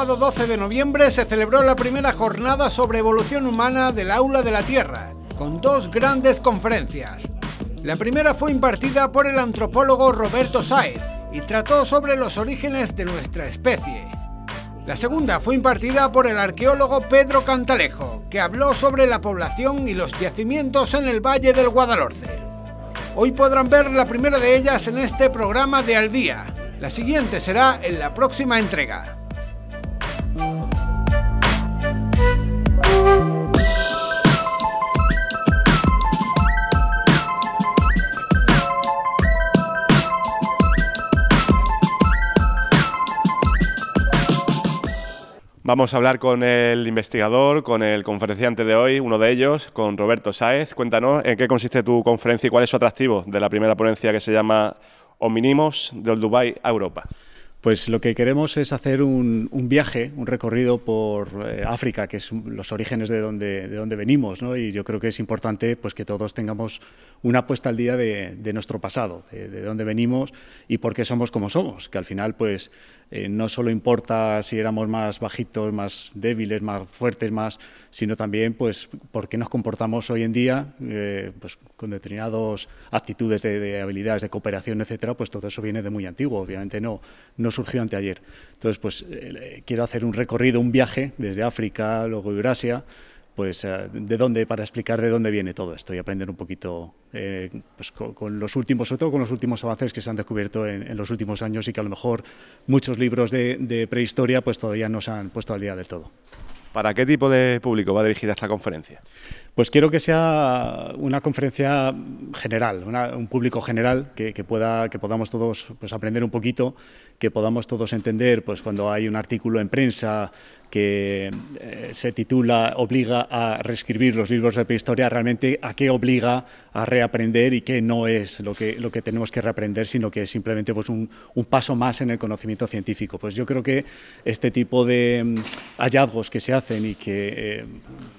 sábado 12 de noviembre se celebró la primera jornada sobre evolución humana del Aula de la Tierra, con dos grandes conferencias. La primera fue impartida por el antropólogo Roberto Saez y trató sobre los orígenes de nuestra especie. La segunda fue impartida por el arqueólogo Pedro Cantalejo, que habló sobre la población y los yacimientos en el Valle del Guadalhorce. Hoy podrán ver la primera de ellas en este programa de Al Día. La siguiente será en la próxima entrega. Vamos a hablar con el investigador, con el conferenciante de hoy, uno de ellos, con Roberto Sáez. Cuéntanos en qué consiste tu conferencia y cuál es su atractivo de la primera ponencia que se llama Ominimos del Dubai a Europa. Pues lo que queremos es hacer un, viaje, un recorrido por eh, África, que es los orígenes de donde, de venimos, ¿no? y yo creo que es importante pues, que todos tengamos una apuesta al día de, nuestro pasado, de, dónde venimos y por qué somos como somos, que al final pues, eh, no solo importa si éramos más bajitos, más débiles, más fuertes, más, sino también pues, por qué nos comportamos hoy en día eh, pues, con determinadas actitudes de, de, habilidades, de cooperación, etcétera, pues todo eso viene de muy antiguo, obviamente no surgió anteayer. Entonces, pues eh, eh, quiero hacer un recorrido, un viaje desde África, luego Eurasia, pues eh, de dónde, para explicar de dónde viene todo esto y aprender un poquito pues, con, los últimos, sobre todo con los últimos avances que se han descubierto en, los últimos años y que a lo mejor muchos libros de, de prehistoria pues todavía no se han puesto al día del todo. ¿Para qué tipo de público va dirigida esta conferencia? Pues quiero que sea una conferencia general, un público general, que, pueda, que podamos todos pues, aprender un poquito, que podamos todos entender pues, cuando hay un artículo en prensa que eh, se titula Obliga a reescribir los libros de prehistoria, realmente a qué obliga a reaprender y qué no es lo que, lo que tenemos que reaprender, sino que es simplemente pues, un, paso más en el conocimiento científico. Pues yo creo que este tipo de mm, hallazgos que se hacen y que eh,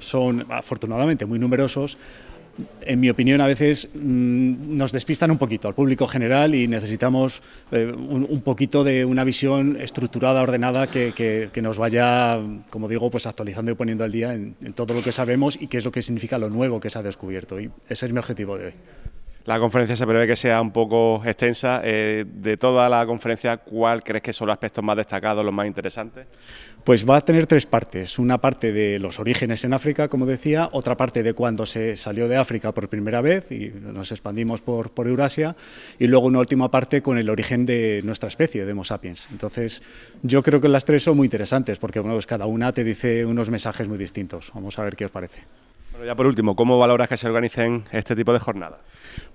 son afortunadamente muy numerosos, en mi opinión, a veces mm, nos despistan un poquito al público general y necesitamos eh, un, poquito de una visión estructurada, ordenada, que, nos vaya, como digo, pues actualizando y poniendo al día en, en todo lo que sabemos y qué es lo que significa lo nuevo que se ha descubierto. Y ese es mi objetivo de hoy. La conferencia se prevé que sea un poco extensa. Eh, de toda la conferencia, ¿cuál crees que son los aspectos más destacados, los más interesantes? Pues va a tener tres partes. Una parte de los orígenes en África, como decía, otra parte de cuando se salió de África por primera vez y nos expandimos por, por Eurasia, y luego una última parte con el origen de nuestra especie, de Homo sapiens. Entonces, yo creo que las tres son muy interesantes porque bueno, pues cada una te dice unos mensajes muy distintos. Vamos a ver qué os parece ya por último, ¿cómo valoras que se organicen este tipo de jornadas?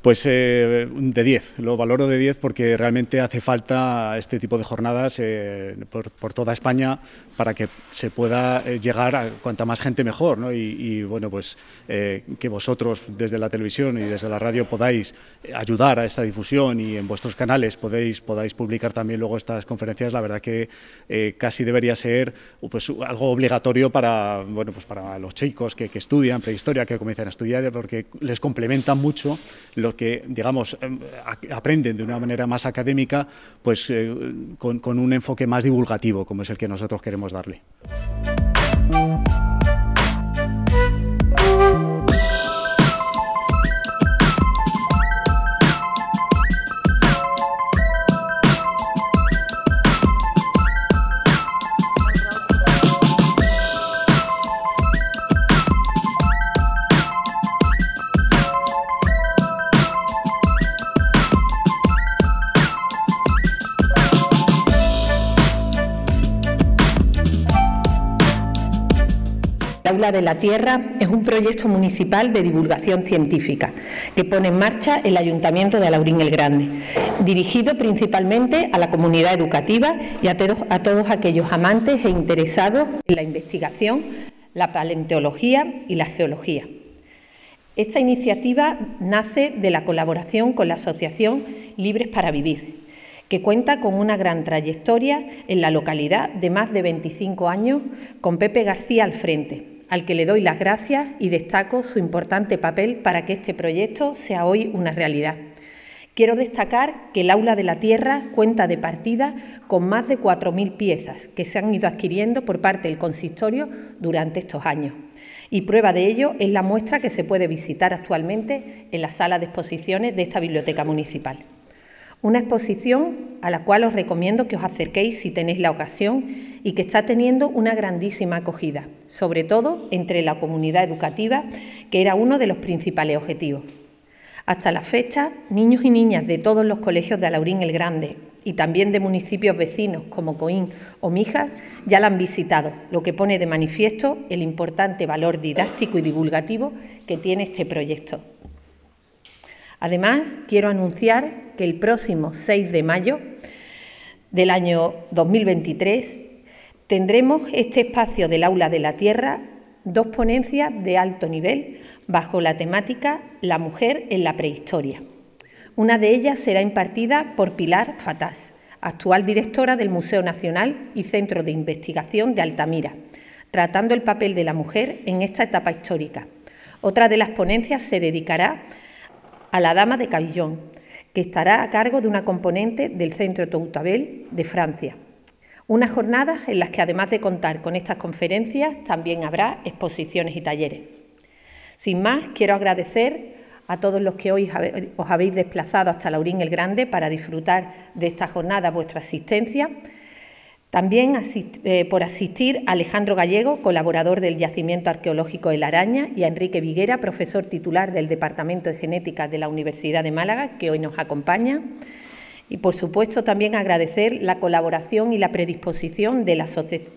Pues eh, de 10, lo valoro de 10 porque realmente hace falta este tipo de jornadas eh, por, toda España para que se pueda eh, llegar a cuanta más gente mejor. ¿no? Y, bueno, pues que vosotros desde la televisión y desde la radio podáis ayudar a esta difusión y en vuestros canales podéis, podáis publicar también luego estas conferencias, la verdad que casi debería ser pues, algo obligatorio para, bueno, pues para los chicos que, que estudian, historia que comienzan a estudiar porque les complementa mucho lo que, digamos, em, aprenden de una manera más académica, pues eh, con un enfoque más divulgativo, como es el que nosotros queremos darle. Aula de la Tierra es un proyecto municipal de divulgación científica que pone en marcha el Ayuntamiento de Alaurín el Grande, dirigido principalmente a la comunidad educativa y a todos, a todos aquellos amantes e interesados en la investigación, la paleontología y la geología. Esta iniciativa nace de la colaboración con la Asociación Libres para Vivir, que cuenta con una gran trayectoria en la localidad de más de 25 años, con Pepe García al frente, al que le doy las gracias y destaco su importante papel para que este proyecto sea hoy una realidad. Quiero destacar que el Aula de la Tierra cuenta de partida con más de 4.000 piezas que se han ido adquiriendo por parte del consistorio durante estos años. Y prueba de ello es la muestra que se puede visitar actualmente en la sala de exposiciones de esta biblioteca municipal. Una exposición a la cual os recomiendo que os acerquéis si tenéis la ocasión y que está teniendo una grandísima acogida, sobre todo entre la comunidad educativa, que era uno de los principales objetivos. Hasta la fecha, niños y niñas de todos los colegios de Alaurín el Grande y también de municipios vecinos como Coín o Mijas ya la han visitado, lo que pone de manifiesto el importante valor didáctico y divulgativo que tiene este proyecto. Además, quiero anunciar que el próximo 6 de mayo del año 2023 tendremos este espacio del Aula de la Tierra, dos ponencias de alto nivel bajo la temática La mujer en la prehistoria. Una de ellas será impartida por Pilar Fatás, actual directora del Museo Nacional y Centro de Investigación de Altamira, tratando el papel de la mujer en esta etapa histórica. Otra de las ponencias se dedicará a la Dama de Cavillon, que estará a cargo de una componente del Centro Toutabel de Francia. Unas jornadas en las que además de contar con estas conferencias, también habrá exposiciones y talleres. Sin más, quiero agradecer a todos los que hoy os habéis desplazado hasta Laurín el Grande para disfrutar de esta jornada vuestra asistencia también eh, por asistir a Alejandro Gallego, colaborador del Yacimiento Arqueológico de la Araña, y a Enrique Viguera, profesor titular del Departamento de Genética de la Universidad de Málaga, que hoy nos acompaña. Y por supuesto también agradecer la colaboración y la predisposición de la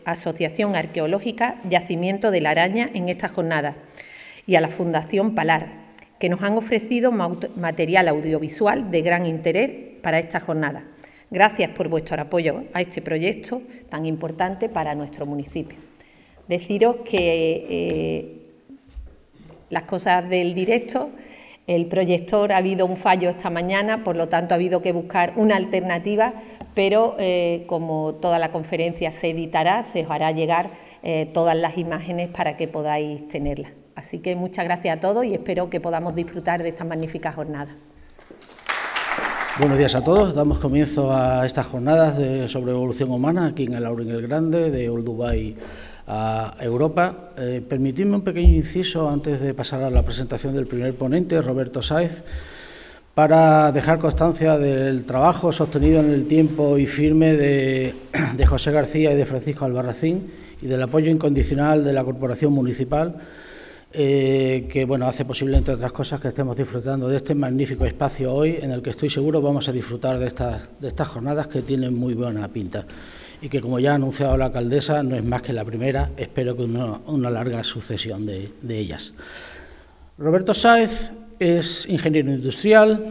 Asociación Arqueológica Yacimiento de la Araña en esta jornada y a la Fundación Palar, que nos han ofrecido material audiovisual de gran interés para esta jornada. Gracias por vuestro apoyo a este proyecto tan importante para nuestro municipio. Deciros que eh, las cosas del directo, el proyector ha habido un fallo esta mañana, por lo tanto ha habido que buscar una alternativa, pero eh, como toda la conferencia se editará, se os hará llegar eh, todas las imágenes para que podáis tenerlas. Así que muchas gracias a todos y espero que podamos disfrutar de esta magnífica jornada. Buenos días a todos. Damos comienzo a estas jornadas de, sobre evolución humana aquí en el Aurín el Grande, de Dubai a Europa. Eh, permitidme un pequeño inciso antes de pasar a la presentación del primer ponente, Roberto Sáez, para dejar constancia del trabajo sostenido en el tiempo y firme de, de José García y de Francisco Albarracín y del apoyo incondicional de la Corporación Municipal eh, que bueno, hace posible, entre otras cosas, que estemos disfrutando de este magnífico espacio hoy, en el que estoy seguro vamos a disfrutar de estas, jornadas que tienen muy buena pinta y que, como ya ha anunciado la alcaldesa, no es más que la primera, espero que una, larga sucesión de, de ellas. Roberto Sáez es ingeniero industrial,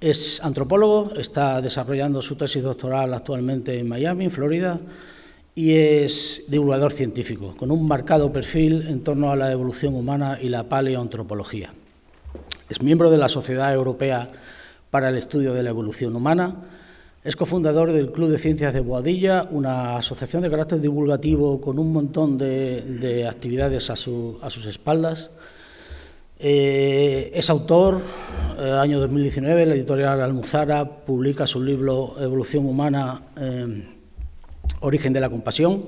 es antropólogo, está desarrollando su tesis doctoral actualmente en Miami, en Florida y es divulgador científico, con un marcado perfil en torno a la evolución humana y la paleoantropología. Es miembro de la Sociedad Europea para el Estudio de la Evolución Humana, es cofundador del Club de Ciencias de Boadilla, una asociación de carácter divulgativo con un montón de, actividades a, sus espaldas. Eh, es autor, eh, año 2019, la editorial Almuzara publica su libro Evolución Humana. Eh, Origen de la Compasión,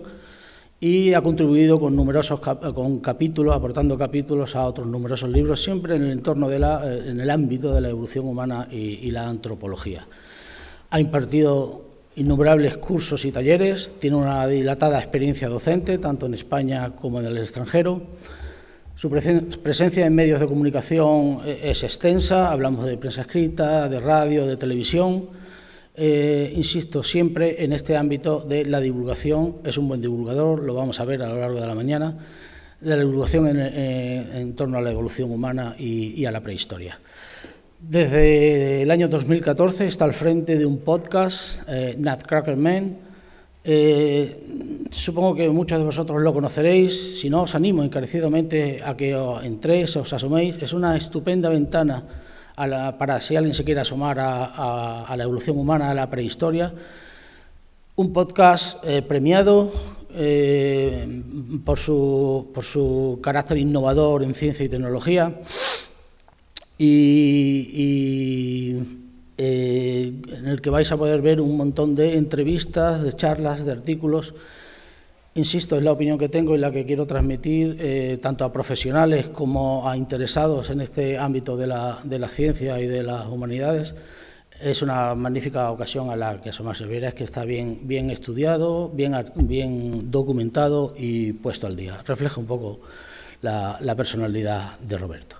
y ha contribuido con numerosos con capítulos, aportando capítulos a otros numerosos libros, siempre en el entorno de la, eh, en el ámbito de la evolución humana y la antropología. Ha impartido innumerables cursos y talleres, tiene una dilatada experiencia docente, tanto en España como en el extranjero. Su presencia en medios de comunicación eh, es extensa, hablamos de prensa escrita, de radio, de televisión, eh, insisto, siempre en este ámbito de la divulgación, es un buen divulgador, lo vamos a ver a lo largo de la mañana, de la divulgación en, torno a la evolución humana y, a la prehistoria. Desde el año 2014 está al frente de un podcast, nat eh, Nutcracker Man. Eh, supongo que muchos de vosotros lo conoceréis, si no os animo encarecidamente a que os entréis, os asoméis. Es una estupenda ventana para si alguien se quiere asomar a, la evolución humana, a la prehistoria. Un podcast eh, premiado eh, por, su, carácter innovador en ciencia y tecnología. Y, eh, en el que vais a poder ver un montón de entrevistas, de charlas, de artículos Insisto, es la opinión que tengo y la que quiero transmitir eh, tanto a profesionales como a interesados en este ámbito de la, ciencia y de las humanidades. Es una magnífica ocasión a la que asomarse. es que está bien, estudiado, bien, documentado y puesto al día. Refleja un poco la personalidad de Roberto.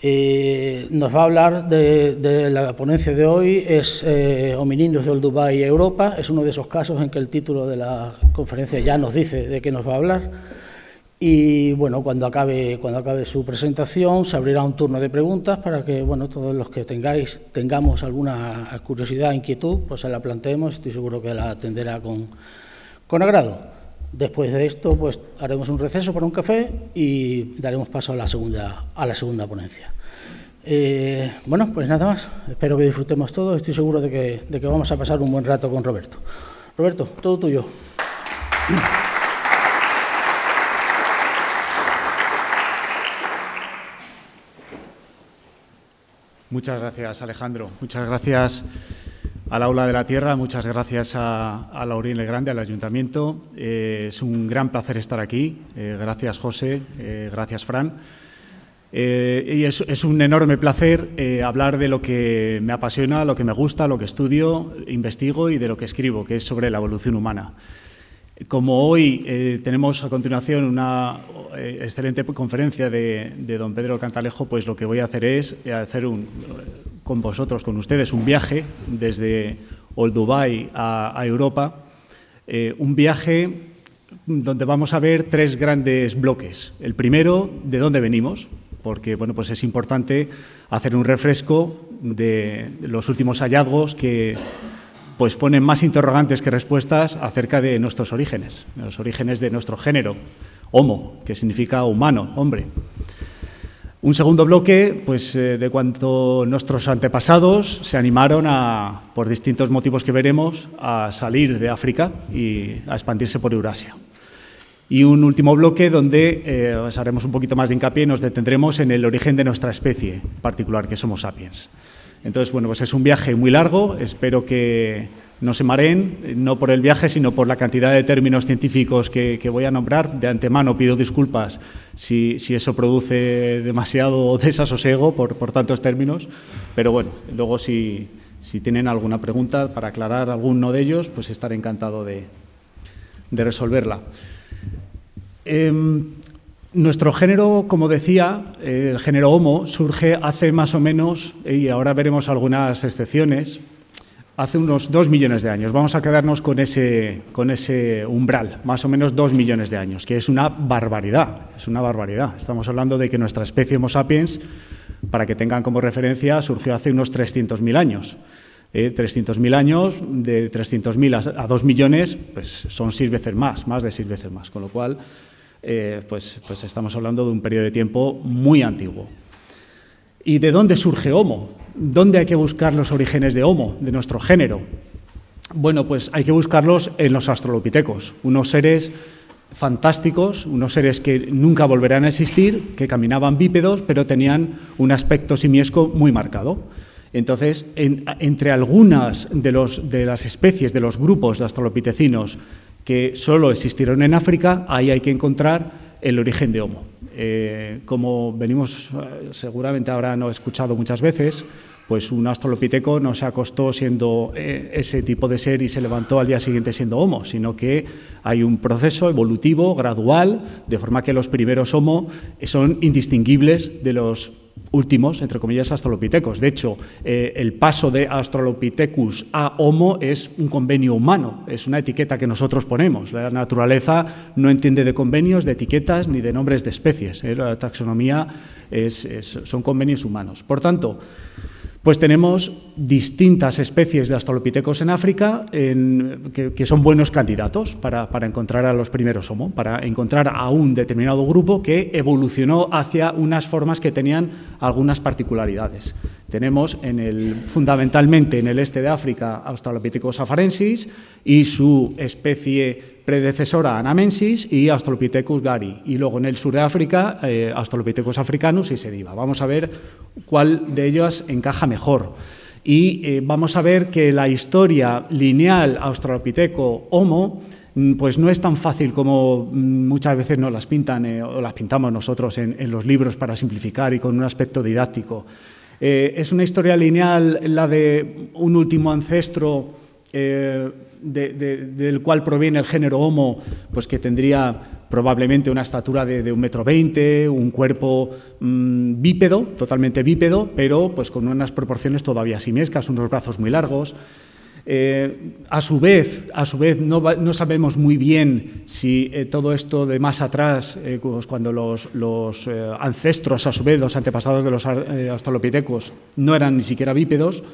Eh, nos va a hablar de, la ponencia de hoy, es eh, del Dubai Europa, es uno de esos casos en que el título de la conferencia ya nos dice de qué nos va a hablar. Y bueno, cuando acabe, cuando acabe su presentación se abrirá un turno de preguntas para que bueno, todos los que tengáis, tengamos alguna curiosidad, inquietud, pues se la planteemos, estoy seguro que la atenderá con agrado. Después de esto, pues haremos un receso para un café y daremos paso a la segunda, a la segunda ponencia. Eh, bueno, pues nada más. Espero que disfrutemos todo. Estoy seguro de que, de que vamos a pasar un buen rato con Roberto. Roberto, todo tuyo. Muchas gracias, Alejandro. Muchas gracias al Aula de la Tierra. Muchas gracias a, a Laurín Grande, al Ayuntamiento. Eh, es un gran placer estar aquí. Eh, gracias, José. Eh, gracias, Fran. y es, un enorme placer hablar de lo que me apasiona, lo que me gusta, lo que estudio, investigo y de lo que escribo, que es sobre la evolución humana. Como hoy tenemos a continuación una excelente conferencia de, de don Pedro Cantalejo, pues lo que voy a hacer es hacer un, con vosotros, con ustedes, un viaje desde Old Dubai a, Europa, eh, un viaje donde vamos a ver tres grandes bloques. El primero, de dónde venimos, porque bueno, pues es importante hacer un refresco de los últimos hallazgos que pues ponen más interrogantes que respuestas acerca de nuestros orígenes, los orígenes de nuestro género, homo, que significa humano, hombre. Un segundo bloque pues, eh, de cuanto nuestros antepasados se animaron a, por distintos motivos que veremos, a salir de África y a expandirse por Eurasia. Y un último bloque donde eh, haremos un poquito más de hincapié y nos detendremos en el origen de nuestra especie particular, que somos sapiens. Entonces, bueno, pues es un viaje muy largo, espero que no se mareen, no por el viaje, sino por la cantidad de términos científicos que, voy a nombrar. De antemano pido disculpas si, eso produce demasiado desasosiego por, tantos términos, pero bueno, luego si, tienen alguna pregunta para aclarar alguno de ellos, pues estaré encantado de, resolverla. Em, nuestro género, como decía, el género Homo, surge hace más o menos, y ahora veremos algunas excepciones, hace unos 2 millones de años. Vamos a quedarnos con ese, con ese umbral, más o menos dos millones de años, que es una barbaridad, es una barbaridad. Estamos hablando de que nuestra especie Homo sapiens, para que tengan como referencia, surgió hace unos 300.000 años. Eh, 300.000 años, de 300.000 a, a 2 millones, pues son 6 veces más, más de 6 veces más, con lo cual, eh, pues, pues estamos hablando de un periodo de tiempo muy antiguo. ¿Y de dónde surge Homo? ¿Dónde hay que buscar los orígenes de Homo, de nuestro género? Bueno, pues hay que buscarlos en los astrolopitecos, unos seres fantásticos, unos seres que nunca volverán a existir, que caminaban bípedos, pero tenían un aspecto simiesco muy marcado. Entonces, entre algunas de, las especies, de los grupos de astrolopitecinos que solo existieron en África, ahí hay que encontrar el origen de Homo. Eh, como venimos, eh, seguramente habrán escuchado muchas veces, pues un australopiteco no se acostó siendo eh, ese tipo de ser y se levantó al día siguiente siendo homo, sino que hay un proceso evolutivo, gradual, de forma que los primeros homo son indistinguibles de los últimos, entre comillas, australopitecos. De hecho, eh, el paso de Australopithecus a Homo es un convenio humano, es una etiqueta que nosotros ponemos. La naturaleza no entiende de convenios, de etiquetas ni de nombres de especies. ¿eh? La taxonomía son convenios humanos. Por tanto, pues tenemos distintas especies de australopitecos en África que, son buenos candidatos para, encontrar a los primeros Homo, para encontrar a un determinado grupo que evolucionó hacia unas formas que tenían algunas particularidades. Tenemos fundamentalmente en el este de África Australopithecus afarensis y su especie predecesora Anamensis y Australopithecus gari, y luego en el sur de África, eh, Australopithecus africanus y sediva. Vamos a ver cuál de ellas encaja mejor. Y eh, vamos a ver que la historia lineal Australopithecus homo mm, pues no es tan fácil como mm, muchas veces nos las pintan eh, o las pintamos nosotros en, los libros para simplificar y con un aspecto didáctico. es una historia lineal la de un último ancestro del cual proviene el género Homo, pues que tendría probablemente una estatura de, un metro veinte, un cuerpo mm, bípedo, totalmente bípedo, pero pues con unas proporciones todavía simiescas, unos brazos muy largos. Eh, a su vez, a su vez no, sabemos muy bien si eh, todo esto de más atrás, eh, pues cuando los, los ancestros, a su vez, los antepasados de los australopitecos, no eran ni siquiera bípedos,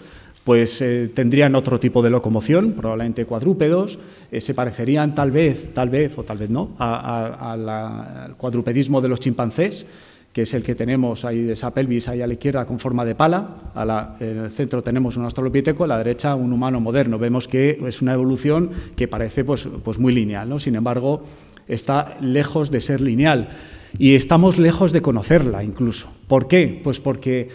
pues eh, tendrían otro tipo de locomoción, probablemente cuadrúpedos, eh, se parecerían tal vez, tal vez o tal vez no, al cuadrupedismo de los chimpancés, que es el que tenemos ahí de esa pelvis ahí a la izquierda con forma de pala, a en el centro tenemos un australopiteco, a la derecha un humano moderno. Vemos que es una evolución que parece pues, pues muy lineal, ¿no? sin embargo está lejos de ser lineal y estamos lejos de conocerla incluso. ¿Por qué? Pues porque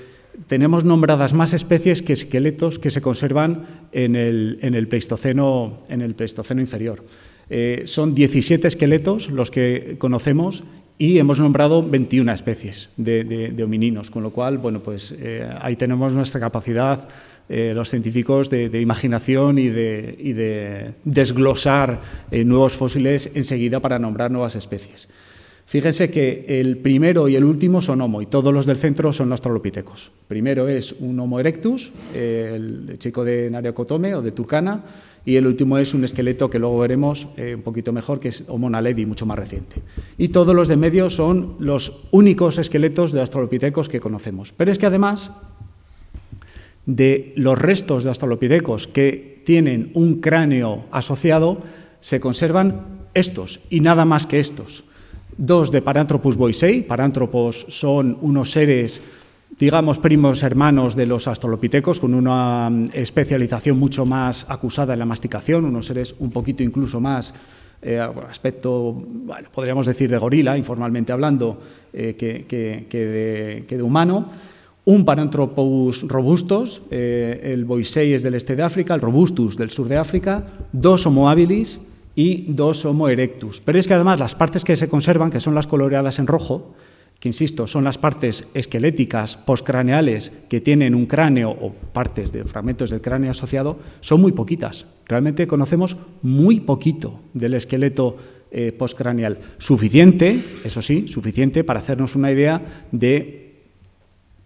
tenemos nombradas más especies que esqueletos que se conservan en el, en el, pleistoceno, en el pleistoceno, inferior. Eh, son 17 esqueletos los que conocemos y hemos nombrado 21 especies de, homininos, con lo cual, bueno, pues eh, ahí tenemos nuestra capacidad, eh, los científicos, de, imaginación y de, desglosar nuevos fósiles enseguida para nombrar nuevas especies. Fíjense que el primero y el último son homo, y todos los del centro son australopitecos. Primero es un homo erectus, el chico de Nariokotome o de Turkana, y el último es un esqueleto que luego veremos eh, un poquito mejor, que es Homo naledi, mucho más reciente. Y todos los de medio son los únicos esqueletos de australopitecos que conocemos. Pero es que además de los restos de australopitecos que tienen un cráneo asociado, se conservan estos y nada más que estos dos de Paranthropus boisei. Paranthropos son unos seres digamos, primos hermanos de los astrolopitecos, con una mm, especialización mucho más acusada en la masticación, unos seres un poquito incluso más, eh, aspecto, podríamos decir, de gorila, informalmente hablando, eh, que, de, humano. Un Paranthropus robustus. Eh, el Boisei es del este de África, el Robustus del sur de África, dos Homo habilis, y dos Homo erectus. Pero es que además las partes que se conservan, que son las coloreadas en rojo, que insisto, son las partes esqueléticas postcraneales que tienen un cráneo o partes de fragmentos del cráneo asociado, son muy poquitas. Realmente conocemos muy poquito del esqueleto eh, postcraneal. Suficiente, eso sí, suficiente para hacernos una idea de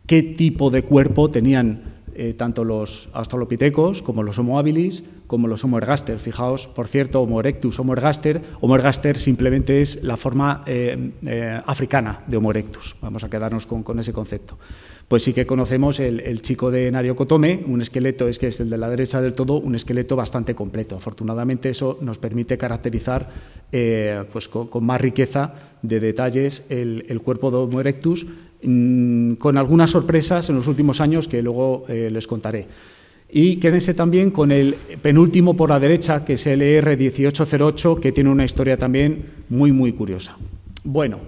qué tipo de cuerpo tenían eh, tanto los australopitecos como los Homo habilis, como los Homo ergaster. Fijaos, por cierto, Homo erectus, Homo ergaster. Homo ergaster simplemente es la forma eh, eh, africana de Homo erectus. Vamos a quedarnos con, ese concepto. Pues sí que conocemos el, chico de Nario Cotome, un esqueleto, es que es el de la derecha del todo, un esqueleto bastante completo. Afortunadamente eso nos permite caracterizar pues con, más riqueza de detalles el cuerpo de Homo erectus Mm, con algunas sorpresas en los últimos años que luego eh, les contaré. Y quédense también con el penúltimo por la derecha, que es el e ER1808, que tiene una historia también muy, muy curiosa. Bueno,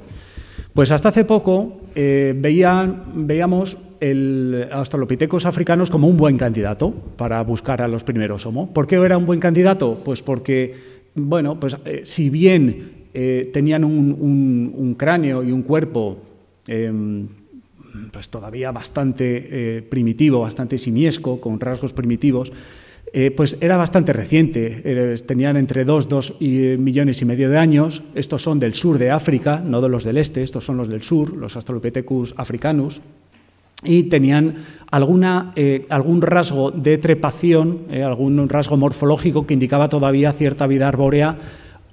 pues hasta hace poco eh, veían, veíamos el australopitecos africanos como un buen candidato para buscar a los primeros Homo. ¿Por qué era un buen candidato? Pues porque, bueno, pues eh, si bien tenían un, un cráneo y un cuerpo Em, pues todavía bastante eh, primitivo, bastante simiesco, con rasgos primitivos, eh, pues era bastante reciente. tenían entre dos, dos eh, millones y medio de años. Estos son del sur de África, no de los del este, estos son los del sur, los Australopithecus africanus. Y tenían alguna, algún rasgo de trepación, algún rasgo morfológico que indicaba todavía cierta vida arbórea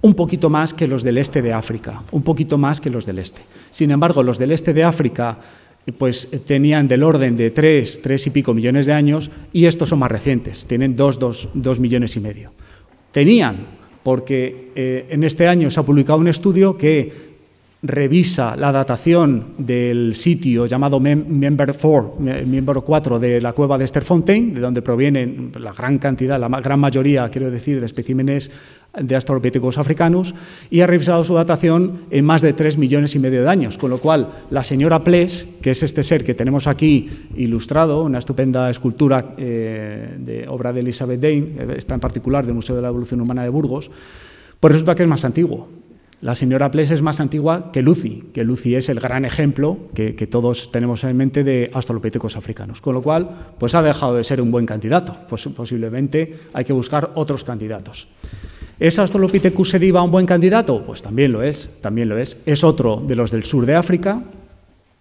un poquito más que los del este de África, un poquito más que los del este. Sin embargo, los del este de África pues eh, tenían del orden de tres, tres y pico millones de años y estos son más recientes, tienen dos, millones y medio. Tenían, porque eh, en este año se ha publicado un estudio que revisa la datación del sitio llamado Member 4, Member 4 de la cueva de Esterfontein, de donde provienen la gran cantidad, la gran mayoría, quiero decir, de especímenes de australopithecus africanos, y ha revisado su datación en más de tres millones y medio de años, con lo cual la señora Ples, que es este ser que tenemos aquí ilustrado, una estupenda escultura eh, de obra de Elizabeth Dane, eh, está en particular del Museo de la Evolución Humana de Burgos, pues resulta que es más antiguo. La señora Ples es más antigua que Lucy, que Lucy es el gran ejemplo que, todos tenemos en mente de australopithecus africanos, con lo cual pues ha dejado de ser un buen candidato, pues, posiblemente hay que buscar otros candidatos. ¿Es Australopithecus sediva un buen candidato? Pues también lo es, también lo es. Es otro de los del sur de África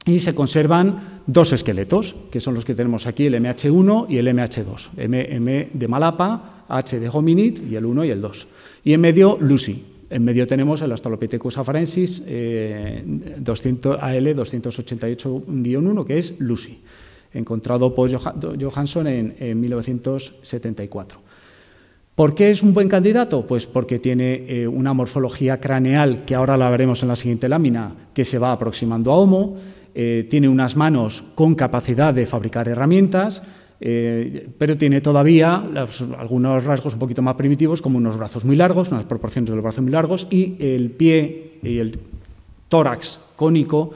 y se conservan dos esqueletos, que son los que tenemos aquí, el MH1 y el MH2. M, de Malapa, H de hominid y el 1 y el 2. Y en medio, Lucy. En medio tenemos el Australopithecus afarensis eh, AL 288-1, que es Lucy, encontrado por Johansson en 1974. ¿Por qué es un buen candidato? Pues porque tiene eh, una morfología craneal, que ahora la veremos en la siguiente lámina, que se va aproximando a Homo, eh, tiene unas manos con capacidad de fabricar herramientas, eh, pero tiene todavía algunos rasgos un poquito más primitivos, como unos brazos muy largos, unas proporciones de los brazos muy largos, y el pie y el tórax cónico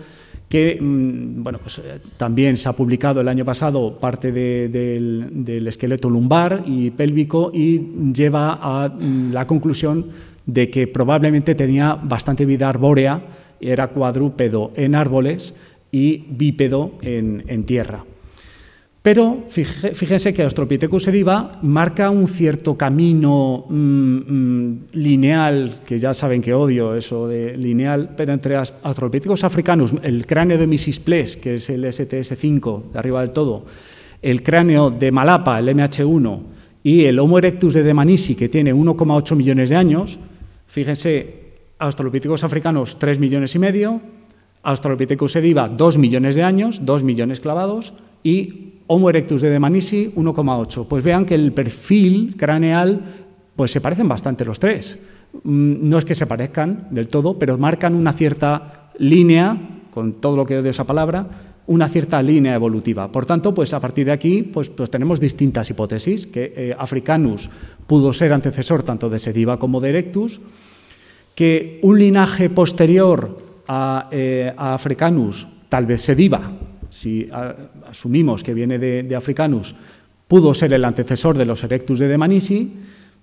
que mm, bueno, pues, eh, también se ha publicado el año pasado parte del, esqueleto lumbar y pélvico y lleva a mm, la conclusión de que probablemente tenía bastante vida arbórea, era cuadrúpedo en árboles y bípedo en tierra. Pero fíjense que Australopithecus ediva marca un cierto camino mm, mm, lineal, que ya saben que odio eso de lineal, pero entre Australopithecus africanus, el cráneo de Misisples, que es el STS5, de arriba del todo, el cráneo de Malapa, el MH1, y el Homo erectus de Demanisi, que tiene 1,8 millones de años, fíjense, Australopithecus africanos 3 millones y medio, Australopithecus ediva 2 millones de años, 2 millones clavados, y Homo erectus de Demanisi 1,8. Pues vean que el perfil craneal pues se parecen bastante los tres. Mm, no es que se parezcan del todo, pero marcan una cierta línea, con todo lo que odio esa palabra, una cierta línea evolutiva. Por tanto, pues a partir de aquí pues, pues tenemos distintas hipótesis, que eh, Africanus pudo ser antecesor tanto de Sediva como de Erectus, que un linaje posterior a, eh, a Africanus tal vez Sediva, si asumimos que viene de, Africanus, pudo ser el antecesor de los Erectus de Demanisi.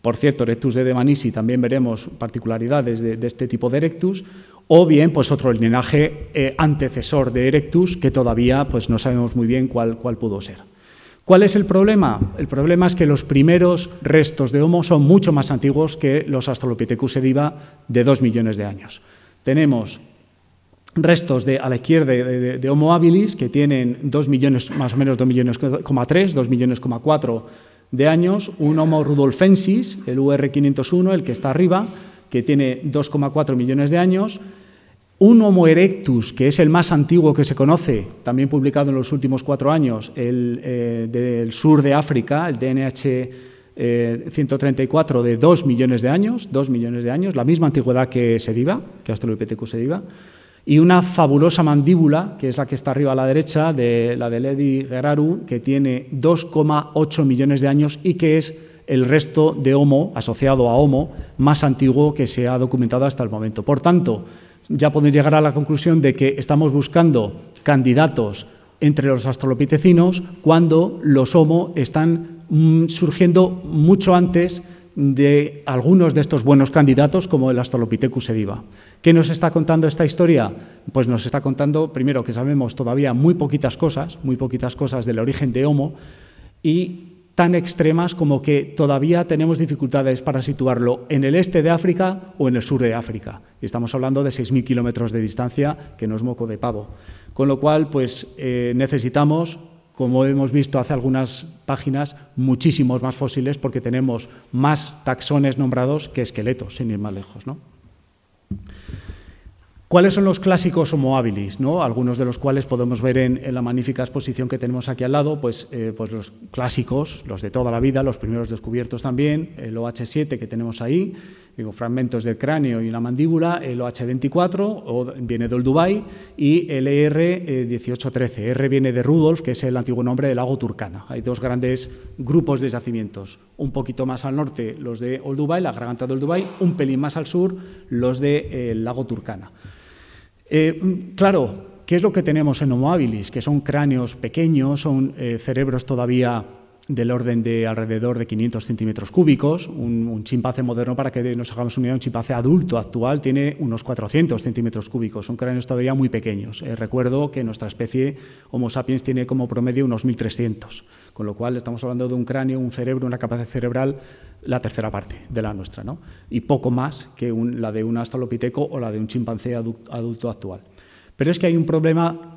Por cierto, Erectus de Demanisi también veremos particularidades de, este tipo de Erectus, o bien pues otro linaje eh, antecesor de Erectus que todavía pues no sabemos muy bien cuál, pudo ser. ¿Cuál es el problema? El problema es que los primeros restos de Homo son mucho más antiguos que los Australopithecus ediva de dos millones de años. Tenemos restos de, a la izquierda de, Homo habilis, que tienen dos millones, más o menos 2 millones, 3, 2 millones, 4 de años, un Homo rudolfensis, el UR501, el que está arriba, que tiene 2,4 millones de años, un Homo erectus, que es el más antiguo que se conoce, también publicado en los últimos cuatro años, el eh, del sur de África, el DNH 134, eh, de 2 millones de años, dos millones de años, la misma antigüedad que Sediva, que hasta el se diva y una fabulosa mandíbula, que es la que está arriba a la derecha, de, la de Lady Geraru, que tiene 2,8 millones de años y que es el resto de Homo, asociado a Homo, más antiguo que se ha documentado hasta el momento. Por tanto, ya podéis llegar a la conclusión de que estamos buscando candidatos entre los astrolopitecinos cuando los Homo están mm, surgiendo mucho antes de algunos de estos buenos candidatos como el Australopithecus ediva. ¿Qué nos está contando esta historia? Pues nos está contando, primero, que sabemos todavía muy poquitas cosas, muy poquitas cosas del origen de Homo, y tan extremas como que todavía tenemos dificultades para situarlo en el este de África o en el sur de África. Y estamos hablando de 6.000 kilómetros de distancia, que no es moco de pavo. Con lo cual, pues eh, necesitamos como hemos visto hace algunas páginas, muchísimos más fósiles porque tenemos más taxones nombrados que esqueletos, sin ir más lejos. ¿Cuáles son los clásicos Homo habilis? ¿no? Algunos de los cuales podemos ver en, la magnífica exposición que tenemos aquí al lado, pues, eh, pues, los clásicos, los de toda la vida, los primeros descubiertos también, el OH7 que tenemos ahí, fragmentos del cráneo y la mandíbula, el OH24 viene del Dubai y el ER1813. Eh, e R viene de Rudolf, que es el antiguo nombre del lago Turcana. Hay dos grandes grupos de yacimientos. Un poquito más al norte los de Old Dubai, la garganta de Old Dubai, un pelín más al sur los del eh, lago Turcana. Eh, mm, claro, ¿qué es lo que tenemos en Homo habilis? Que son cráneos pequeños, son cerebros todavía del orden de alrededor de 500 centímetros cúbicos. Un, chimpancé moderno, para que nos hagamos una idea, un chimpancé adulto actual tiene unos 400 centímetros cúbicos. Son cráneos todavía muy pequeños. Eh, recuerdo que nuestra especie Homo sapiens tiene como promedio unos 1.300, con lo cual estamos hablando de un cráneo, un cerebro, una capacidad cerebral, la tercera parte de la nuestra, ¿no? y poco más que la de un astralopiteco o la de un chimpancé adulto actual. Pero es que hay un problema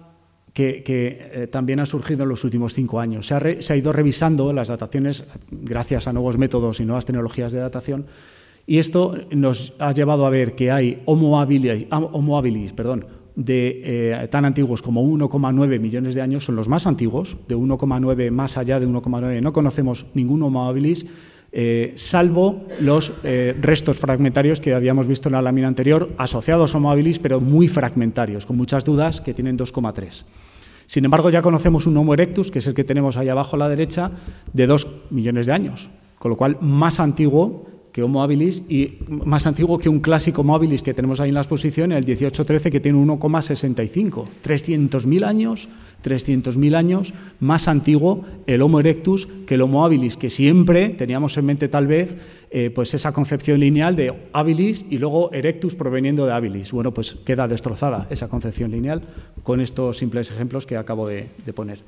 que, eh, también ha surgido en los últimos cinco años. Se ha, ido revisando las dataciones gracias a nuevos métodos y nuevas tecnologías de datación y esto nos ha llevado a ver que hay homo habilis, de, eh, tan antiguos como 1,9 millones de años, son los más antiguos, de 1,9 más allá de 1,9 no conocemos ningún homo habilis, eh, salvo los restos fragmentarios que habíamos visto en la lámina anterior, asociados a Homo habilis, pero muy fragmentarios, con muchas dudas, que tienen 2,3. Sin embargo, ya conocemos un Homo erectus, que es el que tenemos ahí abajo a la derecha, de dos millones de años, con lo cual más antiguo que Homo habilis y más antiguo que un clásico homo habilis que tenemos ahí en la exposición, el 1813, que tiene 1,65. 300.000 años, 300.000 años más antiguo el Homo erectus que el Homo habilis, que siempre teníamos en mente tal vez eh, pues esa concepción lineal de habilis y luego erectus proveniendo de habilis. Bueno, pues queda destrozada esa concepción lineal con estos simples ejemplos que acabo de poner.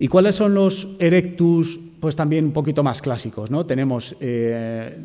¿Y cuáles son los erectus, pues también un poquito más clásicos? ¿no? Tenemos eh,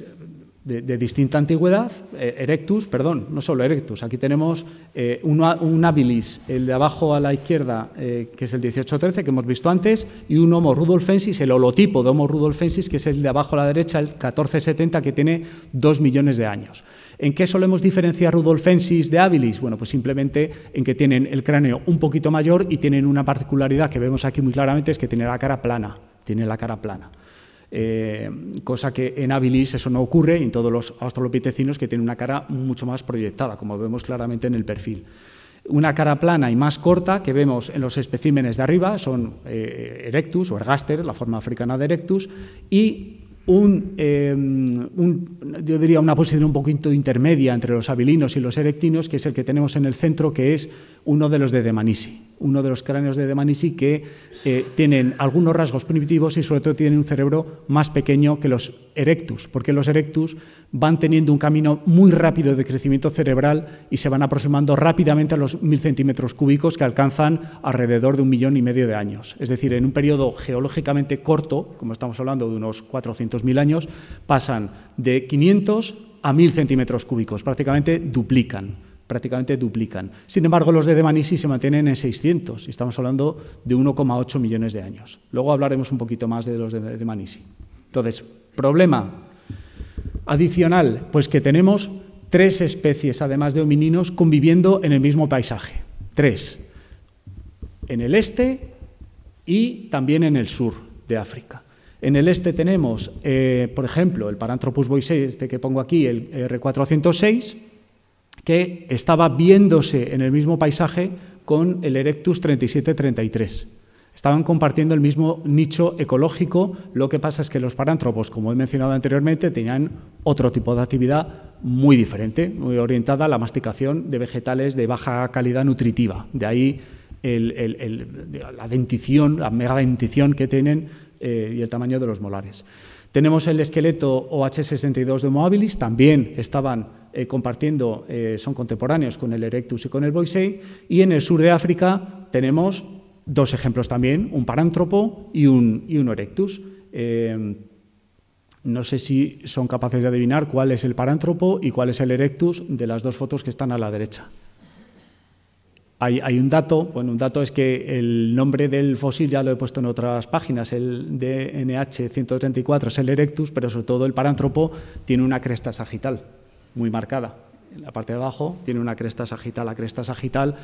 de, distinta antigüedad, eh, erectus, perdón, no solo erectus, aquí tenemos eh, un, un, habilis, el de abajo a la izquierda, eh, que es el 1813, que hemos visto antes, y un Homo rudolfensis, el holotipo de Homo rudolfensis, que es el de abajo a la derecha, el 1470, que tiene dos millones de años. ¿En qué solemos diferenciar rudolfensis de habilis? Bueno, pues simplemente en que tienen el cráneo un poquito mayor y tienen una particularidad que vemos aquí muy claramente, es que tiene la cara plana, tiene la cara plana. Eh, cosa que en habilis eso no ocurre y en todos los australopitecinos que tienen una cara mucho más proyectada, como vemos claramente en el perfil. Una cara plana y más corta que vemos en los especímenes de arriba son eh, erectus o ergaster, la forma africana de erectus, y Em, yo diría una posición un poquito intermedia entre los abilinos y los erectinos, que es el que tenemos en el centro, que es uno de los de Demanisi, uno de los cráneos de Demanisi que eh, tienen algunos rasgos primitivos y sobre todo tienen un cerebro más pequeño que los erectus, porque los erectus van teniendo un camino muy rápido de crecimiento cerebral y se van aproximando rápidamente a los mil centímetros cúbicos que alcanzan alrededor de un millón y medio de años. Es decir, en un periodo geológicamente corto, como estamos hablando de unos 400 mil años, pasan de 500 a 1.000 centímetros cúbicos, prácticamente duplican prácticamente duplican. Sin embargo, los de Manisi se mantienen en 600, y estamos hablando de 1,8 millones de años. Luego hablaremos un poquito más de los de Manisi. Entonces, problema adicional, pues que tenemos tres especies, además de homininos, conviviendo en el mismo paisaje. Tres. En el este y también en el sur de África. En el este tenemos, eh, por ejemplo, el Paranthropus boisei, este que pongo aquí, el R406, que estaba viéndose en el mismo paisaje con el Erectus 3733. Estaban compartiendo el mismo nicho ecológico, lo que pasa es que los parántropos, como he mencionado anteriormente, tenían otro tipo de actividad muy diferente, muy orientada a la masticación de vegetales de baja calidad nutritiva. De ahí la dentición, la mega dentición que tienen eh, y el tamaño de los molares. Tenemos el esqueleto OH62 de Moabilis, también estaban eh, compartiendo, eh, son contemporáneos con el Erectus y con el Boisei, y en el sur de África tenemos dos ejemplos también, un parántropo y un, y un Erectus. No sé si son capaces de adivinar cuál es el parántropo y cuál es el erectus de las dos fotos que están a la derecha. Hay, un dato, bueno, un dato es que el nombre del fósil ya lo he puesto en otras páginas, el DNH 134 es el erectus, pero sobre todo el parántropo tiene una cresta sagital muy marcada la parte de abajo, tiene una cresta sagital. La cresta sagital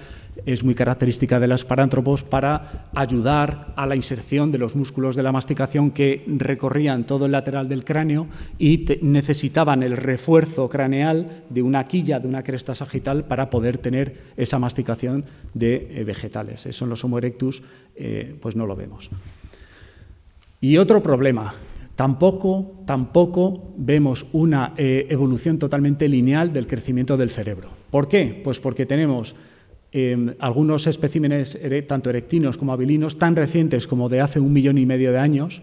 es muy característica de los parántropos para ayudar a la inserción de los músculos de la masticación que recorrían todo el lateral del cráneo y necesitaban el refuerzo craneal de una quilla, de una cresta sagital, para poder tener esa masticación de eh, vegetales. Eso en los Homo erectus eh, pues no lo vemos. Y otro problema Tampoco, tampoco vemos una eh, evolución totalmente lineal del crecimiento del cerebro. ¿Por qué? Pues porque tenemos em, algunos especímenes, tanto erectinos como abilinos, tan recientes como de hace un millón y medio de años,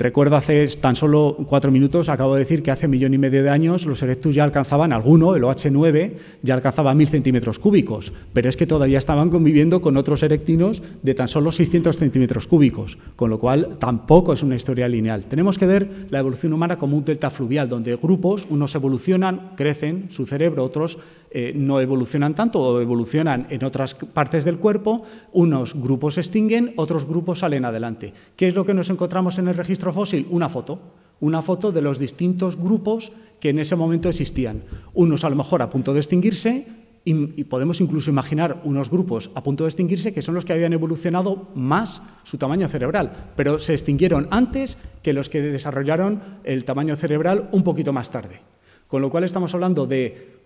Recuerdo hace tan solo cuatro minutos, acabo de decir que hace millón y medio de años los Erectus ya alcanzaban, alguno, el OH9, ya alcanzaba mil centímetros cúbicos, pero es que todavía estaban conviviendo con otros erectinos de tan solo 600 centímetros cúbicos, con lo cual tampoco es una historia lineal. Tenemos que ver la evolución humana como un delta fluvial, donde grupos, unos evolucionan, crecen, su cerebro, otros eh, no evolucionan tanto o evolucionan en otras partes del cuerpo, unos grupos se extinguen, otros grupos salen adelante. ¿Qué es lo que nos encontramos en el registro fósil? Una foto, una foto de los distintos grupos que en ese momento existían. Unos a lo mejor a punto de extinguirse, y, podemos incluso imaginar unos grupos a punto de extinguirse que son los que habían evolucionado más su tamaño cerebral, pero se extinguieron antes que los que desarrollaron el tamaño cerebral un poquito más tarde. Con lo cual estamos hablando de